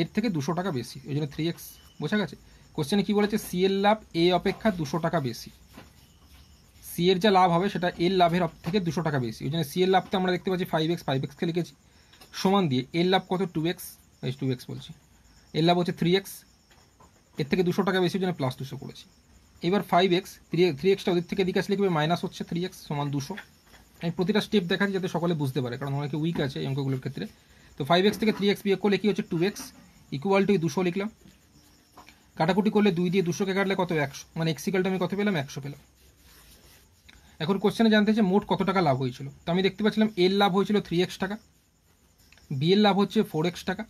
এর থেকে দুশো টাকা বেশি ওই জন্য থ্রি এক্স বোঝা গেছে কোশ্চেনে কী বলেছে সি এর লাভ এ অপেক্ষা দুশো টাকা বেশি সি এর যা লাভ হবে সেটা এর লাভের থেকে দুশো টাকা বেশি ওই জন্য সি এর লাভটা আমরা দেখতে পাচ্ছি ফাইভ এক্স ফাইভ এক্সকে লিখেছি সমান দিয়ে এর লাভ কত টু এক্স টু এক্স বলছি এর লাভ হচ্ছে থ্রি এক্স এর থেকে দুশো টাকা বেশি ওই জন্য প্লাস দুশো করেছি এবার ফাইভ এক্স থ্রি থ্রি এক্সটা ওদের থেকে দিকে লিখবে মাইনাস হচ্ছে থ্রি এক্স সমান দুশো আমি প্রতিটা স্টেপ দেখাচ্ছি যাতে সকলে বুঝতে পারে কারণ অনেকে উইক আছে এই অঙ্কগুলোর ক্ষেত্রে তো ফাইভ এক্স থেকে থ্রি এক্স বিয়োগ করলে কী হচ্ছে টু এক্স ইকুয়াল টু দুশো লিখলাম কাটাকুটি করলে দুই দিয়ে দুশোকে কাটলে কত একশো মানে এক্সিকালটা আমি কত পেলাম একশো পেলাম এখন কোশ্চেনে জানতে চাইছে মোট কত টাকা লাভ হয়েছিল তো আমি দেখতে পাচ্ছিলাম এর লাভ হয়েছিল থ্রি এক্স টাকা বি এর লাভ হচ্ছে ফোর এক্স টাকা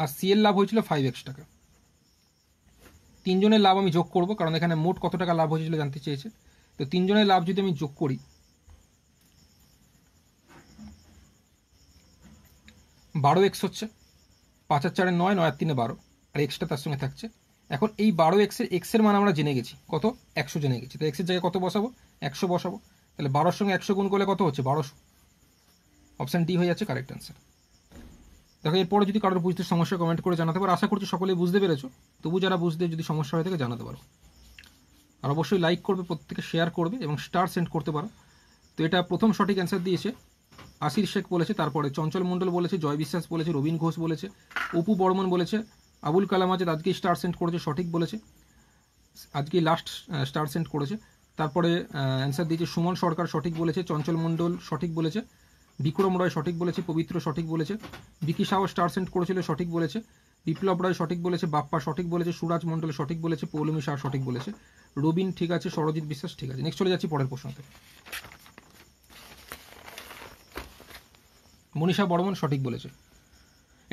আর সি এর লাভ হয়েছিল ফাইভ এক্স টাকা তিনজনের লাভ আমি যোগ করব কারণ এখানে মোট কত টাকা লাভ হয়েছিল জানতে চেয়েছে তো তিনজনের লাভ যদি আমি যোগ করি বারো এক্স হচ্ছে পাঁচ আর চারে নয় নয় আর তিনে বারো আর এক্সটা তার সঙ্গে থাকছে এখন এই বারো এক্সের এক্সের মান আমরা জেনে গেছি কত একশো জেনে গেছি তো এক্সের জায়গায় কত বসাবো একশো বসাবো তাহলে বারোর সঙ্গে একশো গুণ করলে কত হচ্ছে বারোশো অপশান ডি হয়ে যাচ্ছে কারেক্ট অ্যান্সার দেখো এরপরে যদি কারোর বুঝতে সমস্যা কমেন্ট করে জানাতে পারো আশা করছি সকলেই বুঝতে পেরেছো তবু যারা বুঝতে যদি সমস্যা হয়ে থাকে জানাতে পারো আর অবশ্যই লাইক করবে প্রত্যেকে শেয়ার করবে এবং স্টার সেন্ড করতে পারো তো এটা প্রথম সঠিক অ্যান্সার দিয়েছে আশির শেখ বলেছে তারপরে চঞ্চল মণ্ডল বলেছে জয় বিশ্বাস বলেছে রবীন ঘোষ বলেছে অপু বর্মন বলেছে আবুল কালাম আজাদ আজকে স্টার সেন্ড করেছে সঠিক বলেছে আজকে লাস্ট স্টার সেন্ড করেছে তারপরে অ্যান্সার দিয়েছে সুমন সরকার সঠিক বলেছে চঞ্চল মণ্ডল সঠিক বলেছে বিক্রম রায় সঠিক বলেছে পবিত্র সঠিক বলেছে বিকি সাহা স্টার সেন্ট করেছিল সঠিক বলেছে বিপ্লব রায় সঠিক বলেছে বাপ্পা সঠিক বলেছে সুরাজ মণ্ডল সঠিক বলেছে পৌলমী শাহ সঠিক বলেছে রবিন ঠিক আছে সরজিৎ বিশ্বাস ঠিক আছে নেক্সট চলে যাচ্ছি পরের প্রশ্নতে মনীষা বর্মন সঠিক বলেছে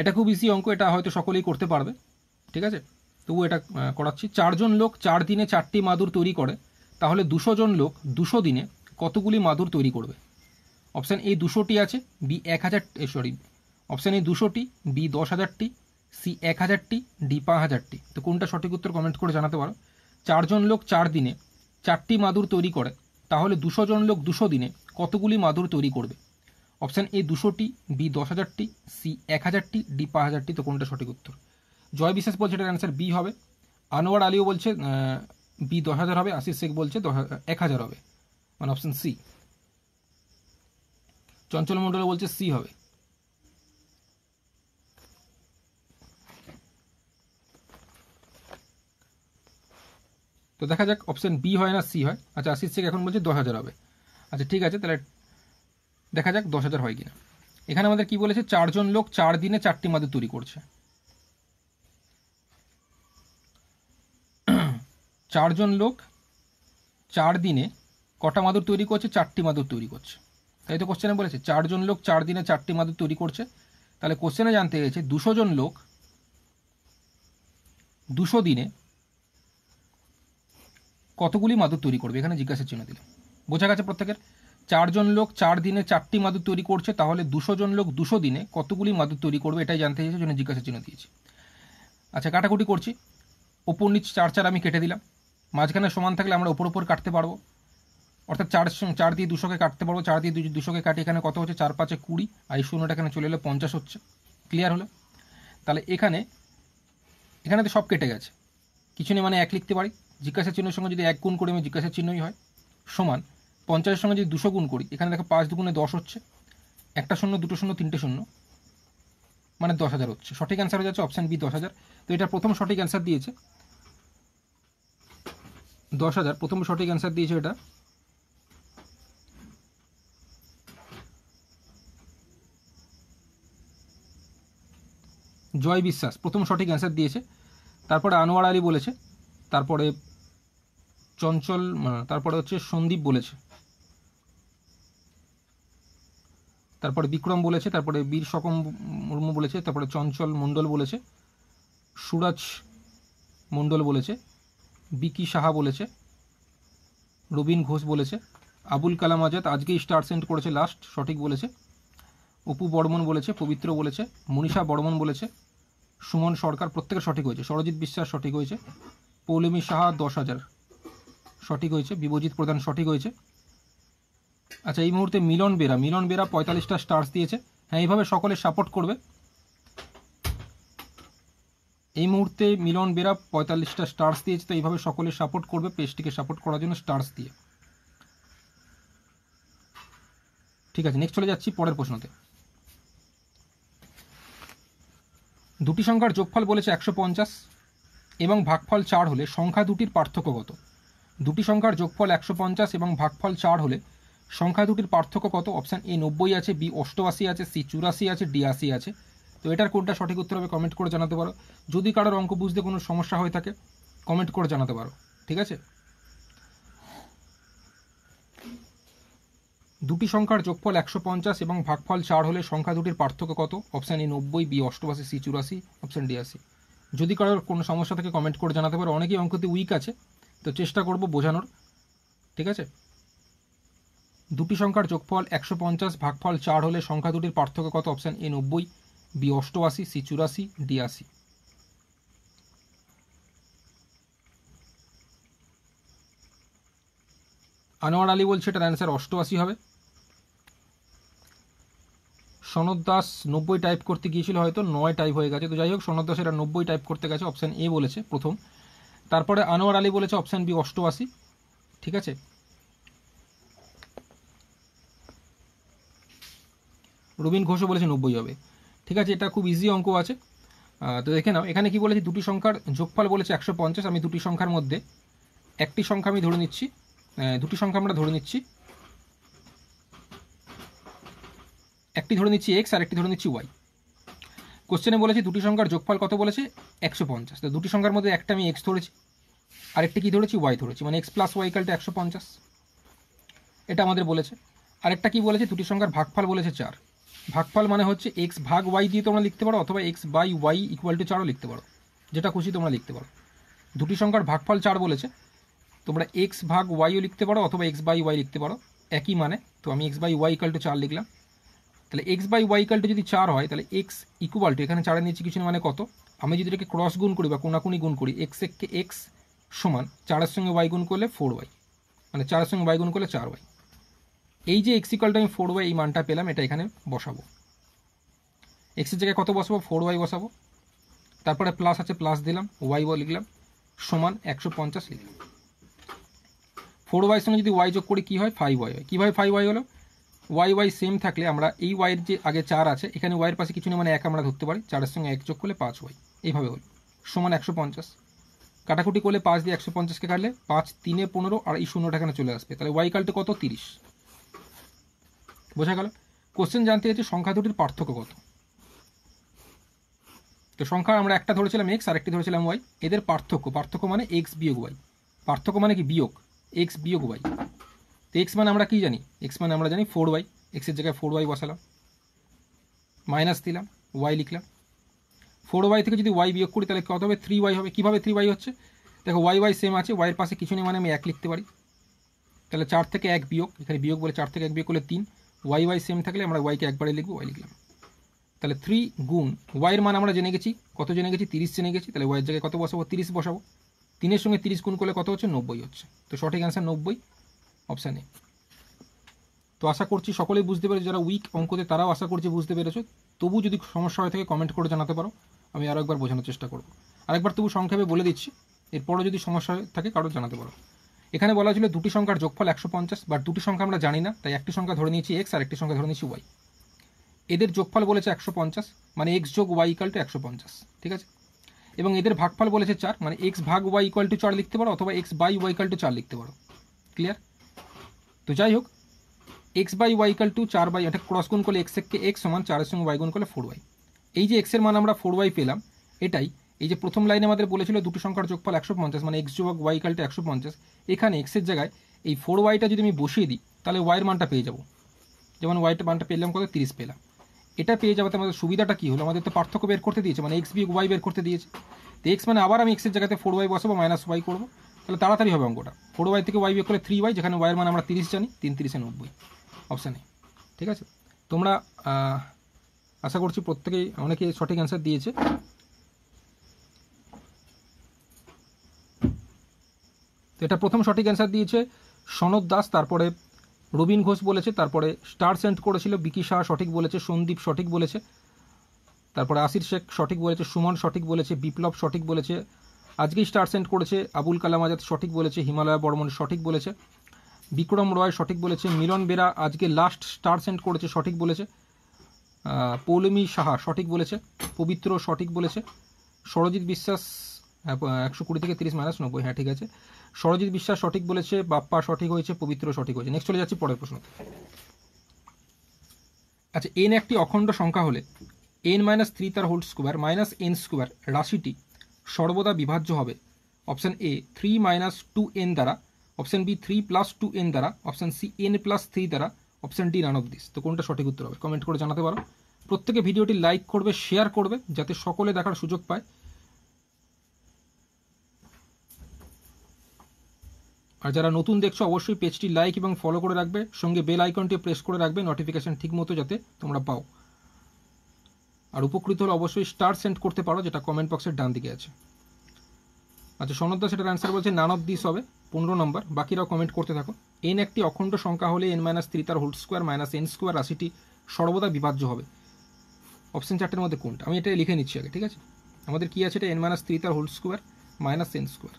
এটা খুব ইসি অঙ্ক এটা হয়তো সকলেই করতে পারবে ঠিক আছে তবু এটা করাচ্ছি চারজন লোক চার দিনে চারটি মাদুর তৈরি করে তাহলে দুশো জন লোক দুশো দিনে কতগুলি মাদুর তৈরি করবে অপশান এ দুশোটি আছে বি এক হাজার সরি অপশান এ দুশোটি বি দশ হাজারটি সি এক হাজারটি ডি পাঁচ হাজারটি তো কোনটা সঠিক উত্তর কমেন্ট করে জানাতে পারো চারজন লোক চার দিনে চারটি মাদুর তৈরি করে তাহলে দুশো জন লোক দুশো দিনে কতগুলি মাদুর তৈরি করবে অপশান এ দুশোটি বি দশ হাজারটি সি এক হাজারটি ডি পাঁচ হাজারটি তো কোনটা সঠিক উত্তর জয় বিশ্বাস বলছে এটার অ্যান্সার বি হবে আনোয়ার আলীও বলছে বি দশ হাজার হবে আশিস শেখ বলছে এক হাজার হবে মানে অপশান সি চঞ্চল মন্ডল বলছে সি হবে তো দেখা যাক অপশান বি হয় না সি হয় আচ্ছা আশিস শেখ এখন বলছে দশ হাজার হবে আচ্ছা ঠিক আছে তাহলে দেখা যাক দশ হাজার হয় কিনা এখানে আমাদের কি বলেছে চারজন লোক চার দিনে চারটি মাদুর তৈরি করছে চারজন লোক চার দিনে কটা মাদুর তৈরি করছে চারটি মাদুর তৈরি করছে তাই তো কোশ্চেনে বলেছে চারজন লোক চার দিনে চারটি মাদুর তৈরি করছে তাহলে কোশ্চেনে জানতে গেছে দুশো জন লোক দুশো দিনে কতগুলি মাদুর তৈরি করবে এখানে জিজ্ঞাসা চিহ্ন দিলে বোঝা গেছে প্রত্যেকের চারজন লোক চার দিনে চারটি মাদুর তৈরি করছে তাহলে দুশো জন লোক দুশো দিনে কতগুলি মাদুর তৈরি করবে এটাই জানতে চেয়েছে জন্য জিজ্ঞাসা চিহ্ন দিয়েছি আচ্ছা কাটাকুটি করছি ওপর নিচ চার চার আমি কেটে দিলাম মাঝখানে সমান থাকলে আমরা ওপর ওপর কাটতে পারবো অর্থাৎ চার চার দিয়ে দুশোকে কাটতে পারবো চার দিয়ে দুশোকে কাটি এখানে কত হচ্ছে চার পাঁচে কুড়ি আর এই শূন্যটা এখানে চলে এলো পঞ্চাশ হচ্ছে ক্লিয়ার হলো তাহলে এখানে এখানে তো সব কেটে গেছে কিছু নেই মানে এক লিখতে পারি জিজ্ঞাসা চিহ্নের সঙ্গে যদি এক গুণ করি আমি জিজ্ঞাসা চিহ্নই হয় সমান পঞ্চাশের সঙ্গে যদি দুশো গুণ করি এখানে দেখো পাঁচ দুগুণে দশ হচ্ছে একটা শূন্য দুটো শূন্য তিনটে শূন্য মানে দশ হাজার হচ্ছে সঠিক অ্যান্সার হয়ে যাচ্ছে অপশান বি দশ হাজার তো এটা প্রথম সঠিক অ্যান্সার দিয়েছে দশ হাজার প্রথম সঠিক অ্যান্সার দিয়েছে এটা জয় বিশ্বাস প্রথম সঠিক অ্যান্সার দিয়েছে তারপরে আনোয়ার আলী বলেছে তারপরে চঞ্চল তারপরে হচ্ছে সন্দীপ বলেছে তারপরে বিক্রম বলেছে তারপরে বীর সকম মুর্মু বলেছে তারপরে চঞ্চল মণ্ডল বলেছে সুরাজ মণ্ডল বলেছে বিকি সাহা বলেছে রবিন ঘোষ বলেছে আবুল কালাম আজাদ আজকেই স্টার সেন্ড করেছে লাস্ট সঠিক বলেছে অপু বর্মন বলেছে পবিত্র বলেছে মনীষা বর্মন বলেছে সুমন সরকার প্রত্যেকের সঠিক হয়েছে সরজিৎ বিশ্বাস সঠিক হয়েছে পৌলমী সাহা দশ হাজার সঠিক হয়েছে বিভজিৎ প্রধান সঠিক হয়েছে আচ্ছা এই মুহূর্তে মিলন বেরা মিলন বেরা পঁয়তাল্লিশটা স্টার্স দিয়েছে হ্যাঁ এইভাবে সকলে সাপোর্ট করবে এই মুহূর্তে মিলন বেরা পঁয়তাল্লিশটা স্টার্স দিয়েছে তো এইভাবে সকলে সাপোর্ট করবে পেজটিকে সাপোর্ট করার জন্য স্টার্স দিয়ে ঠিক আছে নেক্সট চলে যাচ্ছি পরের প্রশ্নতে দুটি সংখ্যার যোগফল বলেছে একশো পঞ্চাশ এবং ভাগফল চার হলে সংখ্যা দুটির পার্থক্য কত দুটি সংখ্যার যোগফল একশো পঞ্চাশ এবং ভাগফল চার হলে সংখ্যা দুটির পার্থক্য কত অপশান এ নব্বই আছে বি অষ্টআশি আছে সি চুরাশি আছে ডি আশি আছে তো এটার কোনটা সঠিক উত্তর হবে কমেন্ট করে জানাতে পারো যদি কারোর অঙ্ক বুঝতে কোনো সমস্যা হয়ে থাকে কমেন্ট করে জানাতে পারো ঠিক আছে দুটি সংখ্যার যোগফল একশো পঞ্চাশ এবং ভাগফল চার হলে সংখ্যা দুটির পার্থক্য কত অপশান এ নব্বই বি অষ্টবাশি সি চুরাশি অপশান ডি আশি যদি কারোর কোনো সমস্যা থাকে কমেন্ট করে জানাতে পারো অনেকেই অঙ্কতে উইক আছে তো চেষ্টা করব বোঝানোর ঠিক আছে দুটি সংখ্যার যোগফল একশো পঞ্চাশ ভাগফল চার হলে সংখ্যা দুটির পার্থক্য কত অপশান এ নব্বই বি অষ্টআশি সি চুরাশি ডি আশি আনোয়ার আলী বলছে এটার অ্যান্সার অষ্টআশি হবে সনদ দাস নব্বই টাইপ করতে গিয়েছিল হয়তো নয় টাইপ হয়ে গেছে তো যাই হোক সনদ দাস এটা নব্বই টাইপ করতে গেছে অপশান এ বলেছে প্রথম তারপরে আনোয়ার আলী বলেছে অপশান বি অষ্টআশি ঠিক আছে রবীন ঘোষও বলেছে নব্বই হবে ঠিক আছে এটা খুব ইজি অঙ্ক আছে তো দেখে নাও এখানে কি বলেছি দুটি সংখ্যার যোগফল বলেছে একশো আমি দুটি সংখ্যার মধ্যে একটি সংখ্যা আমি ধরে নিচ্ছি দুটি সংখ্যা আমরা ধরে নিচ্ছি একটি ধরে নিচ্ছি এক্স আর একটি ধরে নিচ্ছি ওয়াই কোশ্চেনে বলেছি দুটি সংখ্যার যোগফল কত বলেছে একশো পঞ্চাশ তো দুটি সংখ্যার মধ্যে একটা আমি এক্স ধরেছি আর একটি কি ধরেছি ওয়াই ধরেছি মানে এক্স প্লাস ওয়াই কালটা একশো পঞ্চাশ এটা আমাদের বলেছে আরেকটা কি বলেছে দুটি সংখ্যার ভাগফল বলেছে চার ভাগফল মানে হচ্ছে এক্স ভাগ ওয়াই দিয়ে তোমরা লিখতে পারো অথবা X by Y equal to চারও লিখতে পারো যেটা খুশি তোমরা লিখতে পারো দুটি সংখ্যার ভাগফল চার বলেছে তোমরা এক্স ভাগ ওয়াইও লিখতে পারো অথবা এক্স বাই ওয়াই লিখতে পারো একই মানে তো আমি X by Y equal to চার লিখলাম তাহলে X by Y equal to যদি চার হয় তাহলে এক্স ইকুয়াল টু এখানে চারের নিচে কিছু মানে কত আমি যদি এটাকে ক্রস গুণ করি বা কোনাকুনি গুণ করি এক্স এককে এক্স সমান চারের সঙ্গে ওয়াই গুণ করলে ফোর ওয়াই মানে চারের সঙ্গে ওয়াই গুণ করলে চার ওয়াই এই যে এক্সিকলটা আমি ফোর ওয়াই এই মানটা পেলাম এটা এখানে বসাবো এক্সের জায়গায় কত বসাবো ফোর ওয়াই বসাবো তারপরে প্লাস আছে প্লাস দিলাম ওয়াই ওয়াই লিখলাম সমান একশো পঞ্চাশ লিখলাম ফোর ওয়াইয়ের সঙ্গে যদি ওয়াই যোগ করে কী হয় ফাইভ ওয়াই হয় কীভাবে ফাইভ ওয়াই হলো ওয়াই ওয়াই সেম থাকলে আমরা এই ওয়াইয়ের যে আগে চার আছে এখানে ওয়াইয়ের পাশে কিছু নেই মানে এক আমরা ধরতে পারি চারের সঙ্গে এক যোগ করলে পাঁচ ওয়াই এইভাবে হলো সমান একশো পঞ্চাশ কাটাকুটি করলে পাঁচ দিয়ে একশো পঞ্চাশকে কাটলে পাঁচ তিনে পনেরো আর এই শূন্যটা এখানে চলে আসবে তাহলে ওয়াই কালটা কত তিরিশ বোঝা গেল কোশ্চেন জানতে চাইছে সংখ্যা দুটির পার্থক্য কত তো সংখ্যা আমরা একটা ধরেছিলাম এক্স আরেকটি ধরেছিলাম ওয়াই এদের পার্থক্য পার্থক্য মানে এক্স বিয়োগ ওয়াই পার্থক্য মানে কি বিয়োগ এক্স বিয়োগ ওয়াই তো এক্স মানে আমরা কি জানি এক্স মানে আমরা জানি ফোর ওয়াই এক্সের জায়গায় ফোর ওয়াই বসালাম মাইনাস দিলাম ওয়াই লিখলাম ফোর ওয়াই থেকে যদি ওয়াই বিয়োগ করি তাহলে কত হবে থ্রি ওয়াই হবে কীভাবে থ্রি ওয়াই হচ্ছে দেখো ওয়াই ওয়াই সেম আছে ওয়াইয়ের পাশে কিছু নেই মানে আমি এক লিখতে পারি তাহলে চার থেকে এক বিয়োগ এখানে বিয়োগ বলে চার থেকে এক বিয়োগ করলে তিন ওয়াই ওয়াই সেম থাকলে আমরা ওয়াইকে একবারে লিখবো ওয়াই লিখলাম তাহলে থ্রি গুণ ওয়াইয়ের মান আমরা জেনে গেছি কত জেনে গেছি তিরিশ জেনে গেছি তাহলে ওয়াইয়ের জায়গায় কত বসাবো তিরিশ বসাবো তিনের সঙ্গে তিরিশ গুণ করলে কত হচ্ছে নব্বই হচ্ছে তো সঠিক অ্যান্সার নব্বই অপশানে তো আশা করছি সকলেই বুঝতে পেরেছো যারা উইক অঙ্কতে তারাও আশা করছি বুঝতে পেরেছো তবু যদি সমস্যা হয়ে থাকে কমেন্ট করে জানাতে পারো আমি আরও একবার বোঝানোর চেষ্টা করব আরেকবার তবু সংক্ষেপে বলে দিচ্ছি এরপরও যদি সমস্যা থাকে কারো জানাতে পারো এখানে বলা হয়েছিল দুটি সংখ্যার যোগফল একশো পঞ্চাশ বা দুটি সংখ্যা আমরা জানি না তাই একটি সংখ্যা ধরে নিয়েছি এক্স আর একটি সংখ্যা ধরে নিয়েছি ওয়াই এদের যোগফল বলেছে একশো পঞ্চাশ মানে এক্স যোগ ওয়াই ইকাল টু একশো পঞ্চাশ ঠিক আছে এবং এদের ভাগফল বলেছে চার মানে এক্স ভাগ ওয়াই ইকাল টু চার লিখতে পারো অথবা X by Y equal to চার লিখতে পারো ক্লিয়ার তো যাই হোক X by Y equal to চার বাই এটা ক্রস গুণ করলে এক্স এককে এক্স সমান চারের সঙ্গে ওয়াই গুণ করলে ফোর ওয়াই এই যে এক্সের মান আমরা ফোর ওয়াই পেলাম এটাই এই যে প্রথম লাইনে আমাদের বলেছিল দুটো সংখ্যার যোগফল একশো পঞ্চাশ মানে এক্স যুবক ওয়াই কালটা একশো পঞ্চাশ এখানে এক্সের জায়গায় এই ফোর ওয়াইটা যদি আমি বসিয়ে দিই তাহলে ওয়াইয়ের মানটা পেয়ে যাব যেমন ওয়াইটা মানটা পেলাম কত তিরিশ পেলাম এটা পেয়ে যাওয়াতে আমাদের সুবিধাটা কী হলো আমাদের তো পার্থক্য বের করতে দিয়েছে মানে এক্স বি ওয়াই বের করতে দিয়েছে তো এক্স মানে আবার আমি এক্সের জায়গাতে ফোর ওয়াই বসাবো মাইনাস ওয়াই করবো তাহলে তাড়াতাড়ি হবে অঙ্কটা ফোর ওয়াই থেকে ওয়াই বের করে থ্রি ওয়াই যেখানে ওয়াইয়ের মান আমরা তিরিশ জানি তিন তিরিশে নব্বই অপশানে ঠিক আছে তোমরা আশা করছি প্রত্যেকেই অনেকে সঠিক অ্যান্সার দিয়েছে এটা প্রথম সঠিক অ্যান্সার দিয়েছে সনদ দাস তারপরে রবীন ঘোষ বলেছে তারপরে স্টার সেন্ট করেছিল বিকি শাহ সঠিক বলেছে সন্দীপ সঠিক বলেছে তারপরে আসির শেখ সঠিক বলেছে সুমন সঠিক বলেছে বিপ্লব সঠিক বলেছে আজকেই স্টার সেন্ট করেছে আবুল কালাম আজাদ সঠিক বলেছে হিমালয় বর্মন সঠিক বলেছে বিক্রম রয় সঠিক বলেছে মিলন বেরা আজকে লাস্ট স্টার সেন্ট করেছে সঠিক বলেছে পৌলমি সাহা সঠিক বলেছে পবিত্র সঠিক বলেছে সরজিৎ বিশ্বাস একশো কুড়ি থেকে তিরিশ মাইনাস নব্বই হ্যাঁ ঠিক আছে সরজিৎ বিশ্বাস সঠিক বলেছে বাপ্পা সঠিক হয়েছে পবিত্র সঠিক হয়েছে নেক্সট চলে যাচ্ছি পরের প্রশ্ন আচ্ছা এন একটি অখণ্ড সংখ্যা হলে এন মাইনাস থ্রি তার whole square minus N square রাশিটি সর্বদা বিভাজ্য হবে option A three minus two N দ্বারা option B three plus two N দ্বারা option C N plus three দ্বারা option D none of these তো কোনটা সঠিক উত্তর হবে কমেন্ট করে জানাতে পারো প্রত্যেকে ভিডিওটি লাইক করবে শেয়ার করবে যাতে সকলে দেখার সুযোগ পায় আর যারা নতুন দেখছো অবশ্যই পেজটি লাইক এবং ফলো করে রাখবে সঙ্গে বেল আইকনটি প্রেস করে রাখবে নোটিফিকেশান মতো যাতে তোমরা পাও আর উপকৃত হলে অবশ্যই স্টার সেন্ড করতে পারো যেটা কমেন্ট বক্সের ডান দিকে আছে আচ্ছা দাস সেটার অ্যান্সার বলছে নান অফ দিস হবে পনেরো নম্বর বাকিরাও কমেন্ট করতে থাকো এন একটি অখণ্ড সংখ্যা হলে এন মাইনাস থ্রি তার whole square minus N square রাশিটি সর্বদা বিভাজ্য হবে অপশন চারটের মধ্যে কোনটা আমি এটা লিখে নিচ্ছি আগে ঠিক আছে আমাদের কী আছে এটা এন মাইনাস থ্রি তার whole square minus N square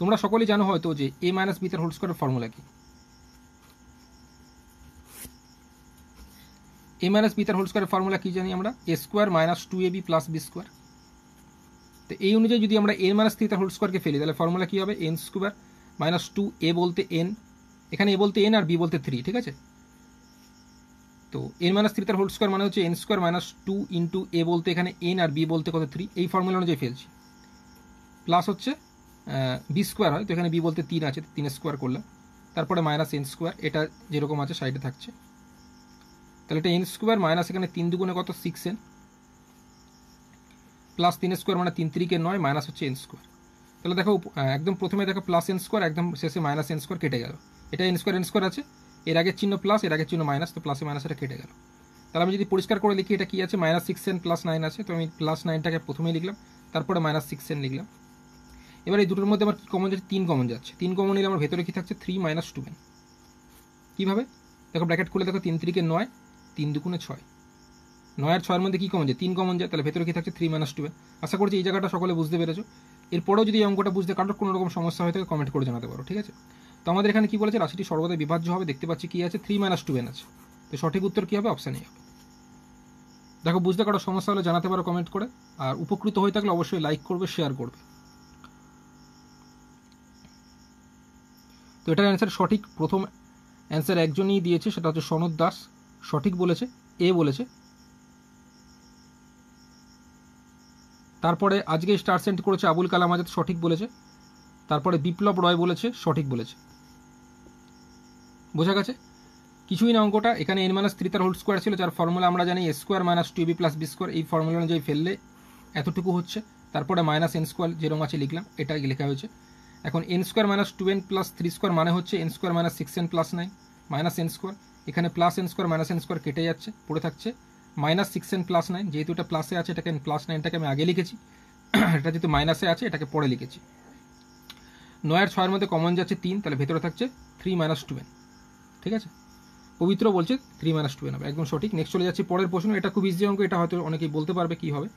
তোমরা সকলেই জানো হয়তো যে এ মাইনাস বি তার হোল স্কোয়ারের ফর্মুলা কি এ মাইনাস বি তার হোল স্কোয়ারের ফর্মুলা কী জানি আমরা A square minus two A B plus B square তো এই অনুযায়ী যদি আমরা এন মাইনাস থ্রি তার হোল স্কোয়ারকে ফেলি তাহলে ফর্মুলা কী হবে N square minus two A বলতে এন এখানে এ বলতে এন আর বি বলতে থ্রি ঠিক আছে তো এন মাইনাস থ্রি তার হোল স্কোয়ার মানে হচ্ছে N square minus two into A বলতে এখানে এন আর বি বলতে কত থ্রি এই ফর্মুলা অনুযায়ী ফেলছি প্লাস হচ্ছে বি স্কোয়ার হয় তো এখানে বি বলতে তিন আছে তিন স্কোয়ার করলাম তারপরে মাইনাস এন স্কোয়ার এটা যেরকম আছে সাইডে থাকছে তাহলে এটা এন স্কোয়ার মাইনাস এখানে তিন দুগুণে কত সিক্স এন প্লাস তিন স্কোয়ার মানে তিন ত্রিকে নয় মাইনাস হচ্ছে এন স্কোয়ার তাহলে দেখো একদম প্রথমে দেখো প্লাস এন স্কোয়ার একদম শেষে মাইনাস এন স্কোয়ার কেটে গেল এটা এন স্কোয়ার এন স্কোয়ার আছে এর আগে চিহ্ন প্লাস এর আগে চিহ্ন মাইনাস তো প্লাসে মাইনাস এটা কেটে গেল তাহলে আমি যদি পরিষ্কার করে লিখি এটা কি আছে minus six N plus nine আছে তো আমি প্লাস নাইনটাকে প্রথমেই লিখলাম তারপরে মাইনাস সিক্স এন লিখলাম এবার এই দুটোর মধ্যে আমার কী কমন যাচ্ছে তিন কমন যাচ্ছে তিন কমন নিলে আমার ভেতরে কী থাকছে থ্রি মাইনাস টু এন কীভাবে দেখো ব্র্যাকেট খুলে দেখো তিন তিরিকে নয় তিন দুকুনে ছয় নয় আর ছয়ের মধ্যে কী কমন যায় তিন কমন যায় তাহলে ভেতরে কী থাকছে থ্রি মাইনাস টু আশা করছি এই জায়গাটা সকলে বুঝতে পেরেছো এরপরেও যদি এই অঙ্কটা বুঝতে কারোর কোনো রকম সমস্যা হয়ে থাকে কমেন্ট করে জানাতে পারো ঠিক আছে তো আমাদের এখানে কী বলেছে রাশিটি সর্বদা বিভাজ্য হবে দেখতে পাচ্ছি কী আছে থ্রি মাইনাস টু এন আছে তো সঠিক উত্তর কী হবে অপশান হবে দেখো বুঝতে কারো সমস্যা হলে জানাতে পারো কমেন্ট করে আর উপকৃত হয়ে থাকলে অবশ্যই লাইক করবে শেয়ার করবে তো এটার অ্যান্সার সঠিক প্রথম অ্যান্সার একজনই দিয়েছে সেটা হচ্ছে সনদ দাস সঠিক বলেছে এ বলেছে তারপরে আজকে স্টার সেন্ট করেছে আবুল কালাম আজাদ সঠিক বলেছে তারপরে বিপ্লব রয় বলেছে সঠিক বলেছে বোঝা গেছে কিছুই না অঙ্কটা এখানে এন মাইনাস থ্রি তার হোল স্কোয়ার ছিল যার ফর্মুলা আমরা জানি A square minus two B plus B square এই ফর্মুলা অনুযায়ী ফেললে এতটুকু হচ্ছে তারপরে মাইনাস এন স্কোয়ার যেরকম আছে লিখলাম এটাই লেখা হয়েছে এখন N square minus two N plus three square মানে হচ্ছে N square minus six N plus nine minus N square এখানে plus N square minus N square কেটে যাচ্ছে পড়ে থাকছে minus six N plus nine যেহেতু এটা প্লাসে আছে এটাকে প্লাস নাইনটাকে আমি আগে লিখেছি এটা যেহেতু মাইনাসে আছে এটাকে পরে লিখেছি নয়ের ছয়ের মধ্যে কমন যাচ্ছে তিন তাহলে ভেতরে থাকছে থ্রি মাইনাস টু এন ঠিক আছে পবিত্র বলছে থ্রি মাইনাস টু এন হবে একদম সঠিক নেক্সট চলে যাচ্ছি পরের প্রশ্ন এটা খুব ইজি অঙ্ক এটা হয়তো অনেকেই বলতে পারবে কী হবে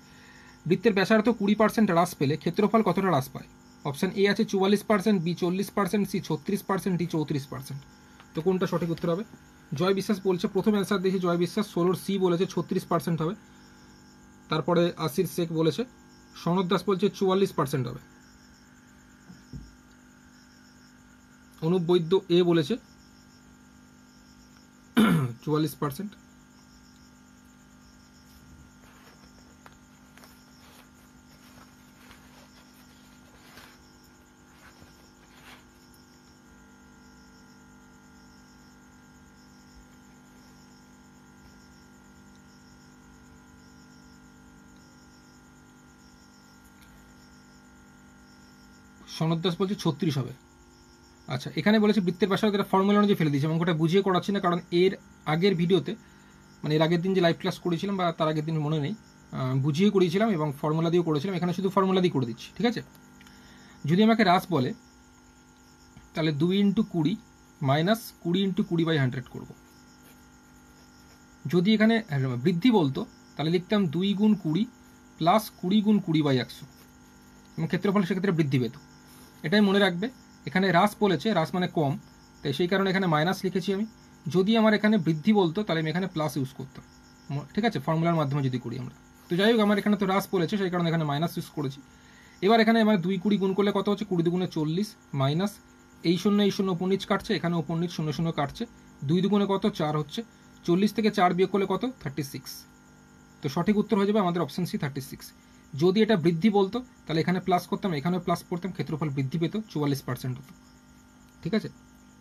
বৃত্তের ব্যাসার্থ কুড়ি পার্সেন্ট হ্রাস পেলে ক্ষেত্রফল কতটা হ্রাস পায় অপশান এ আছে চুয়াল্লিশ পার্সেন্ট বি চল্লিশ পার্সেন্ট সি ছত্রিশ পার্সেন্ট ডি চৌত্রিশ পার্সেন্ট তো কোনটা সঠিক উত্তর হবে জয় বিশ্বাস বলছে প্রথম অ্যান্সার দেখি জয় বিশ্বাস ষোলোর সি বলেছে ছত্রিশ পার্সেন্ট হবে তারপরে আশির শেখ বলেছে সনদ দাস বলছে চুয়াল্লিশ পার্সেন্ট হবে অনুপ বৈদ্য এ বলেছে চুয়াল্লিশ পার্সেন্ট সনদ দাস বলছে ছত্রিশ হবে আচ্ছা এখানে বলেছে বৃত্তের পাশে একটা ফর্মুলা অনুযায়ী ফেলে দিয়েছে এবং ওটা বুঝিয়ে করাচ্ছি না কারণ এর আগের ভিডিওতে মানে এর আগের দিন যে লাইভ ক্লাস করেছিলাম বা তার আগের দিন মনে নেই বুঝিয়ে করিয়েছিলাম এবং ফর্মুলা দিয়েও করেছিলাম এখানে শুধু ফর্মুলা দিয়ে করে দিচ্ছি ঠিক আছে যদি আমাকে রাস বলে তাহলে দুই ইন্টু কুড়ি মাইনাস কুড়ি ইন্টু কুড়ি বাই হান্ড্রেড করবো যদি এখানে বৃদ্ধি বলতো তাহলে লিখতাম দুই গুণ কুড়ি প্লাস কুড়ি গুণ কুড়ি বাই একশো এবং ক্ষেত্রফল সেক্ষেত্রে বৃদ্ধি পেত এটাই মনে রাখবে এখানে হ্রাস বলেছে হ্রাস মানে কম তাই সেই কারণে এখানে মাইনাস লিখেছি আমি যদি আমার এখানে বৃদ্ধি বলতো তাহলে আমি এখানে প্লাস ইউজ করতাম ঠিক আছে ফর্মুলার মাধ্যমে যদি করি আমরা তো যাই হোক আমার এখানে তো হ্রাস পড়েছে সেই কারণে এখানে মাইনাস ইউজ করেছি এবার এখানে আমার দুই কুড়ি গুণ করলে কত হচ্ছে কুড়ি দুগুণে চল্লিশ মাইনাস এই শূন্য এই শূন্য উপনিচ কাটছে এখানে উপনিচ শূন্য শূন্য কাটছে দুই দুগুণে কত চার হচ্ছে চল্লিশ থেকে চার বিয়োগ করলে কত থার্টি সিক্স তো সঠিক উত্তর হয়ে যাবে আমাদের অপশান সি থার্টি সিক্স যদি এটা বৃদ্ধি বলতো তাহলে এখানে প্লাস করতাম এখানে প্লাস করতাম ক্ষেত্রফল বৃদ্ধি পেত চুয়াল্লিশ পার্সেন্ট হতো ঠিক আছে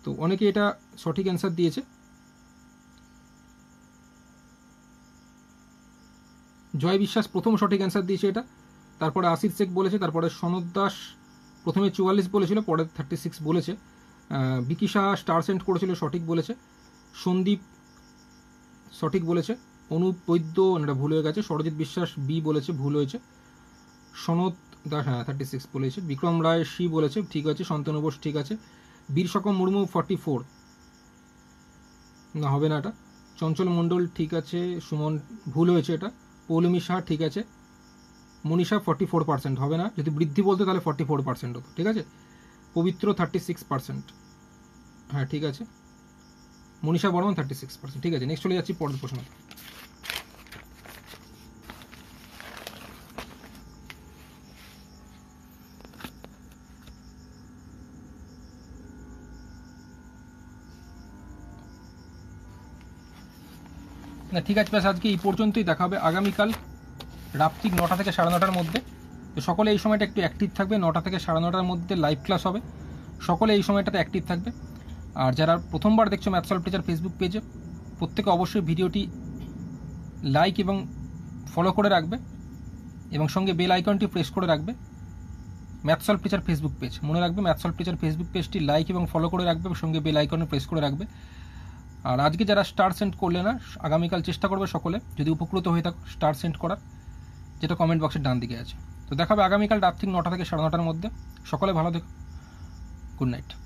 তো অনেকে এটা সঠিক অ্যান্সার দিয়েছে জয় বিশ্বাস প্রথম সঠিক অ্যান্সার দিয়েছে এটা তারপরে আশির শেখ বলেছে তারপরে সনদ দাস প্রথমে চুয়াল্লিশ বলেছিল পরে থার্টি সিক্স বলেছে বিকি শাহ স্টার সেন্ট করেছিল সঠিক বলেছে সন্দীপ সঠিক বলেছে অনুপ বৈদ্য এটা ভুল হয়ে গেছে সরজিৎ বিশ্বাস বি বলেছে ভুল হয়েছে সনদ দাস হ্যাঁ থার্টি সিক্স বলেছে বিক্রম রায় সি বলেছে ঠিক আছে সন্তান বোস ঠিক আছে সকম মুর্মু ফর্টি ফোর না হবে না এটা চঞ্চল মণ্ডল ঠিক আছে সুমন ভুল হয়েছে এটা পৌলমি শাহ ঠিক আছে মনীষা ফর্টি ফোর পার্সেন্ট হবে না যদি বৃদ্ধি বলতে তাহলে ফর্টি ফোর পার্সেন্ট হতো ঠিক আছে পবিত্র থার্টি সিক্স পার্সেন্ট হ্যাঁ ঠিক আছে Manisha Barman thirty six percent ঠিক আছে নেক্সট চলে যাচ্ছি পরের প্রশ্ন না ঠিক আছে ব্যাস আজকে এই পর্যন্তই দেখা হবে আগামীকাল রাত্রিক নটা থেকে সাড়ে নটার মধ্যে তো সকলে এই সময়টা একটু অ্যাক্টিভ থাকবে নটা থেকে সাড়ে নটার মধ্যে লাইভ ক্লাস হবে সকলে এই সময়টাতে অ্যাক্টিভ থাকবে আর যারা প্রথমবার দেখছো ম্যাথসলভ টিচার ফেসবুক পেজে প্রত্যেকে অবশ্যই ভিডিওটি লাইক এবং ফলো করে রাখবে এবং সঙ্গে বেল আইকনটি প্রেস করে রাখবে ম্যাথসল টিচার ফেসবুক পেজ মনে রাখবে ম্যাথসলভ টিচার ফেসবুক পেজটি লাইক এবং ফলো করে রাখবে সঙ্গে বেল আইকনে প্রেস করে রাখবে আর আজকে যারা স্টার সেন্ড করলে না আগামীকাল চেষ্টা করবে সকলে যদি উপকৃত হয়ে থাকো স্টার সেন্ড করার যেটা কমেন্ট বক্সের ডান দিকে আছে তো দেখাবে আগামীকাল রাত্রি নটা থেকে সাড়ে নটার মধ্যে সকলে ভালো দেখো গুড নাইট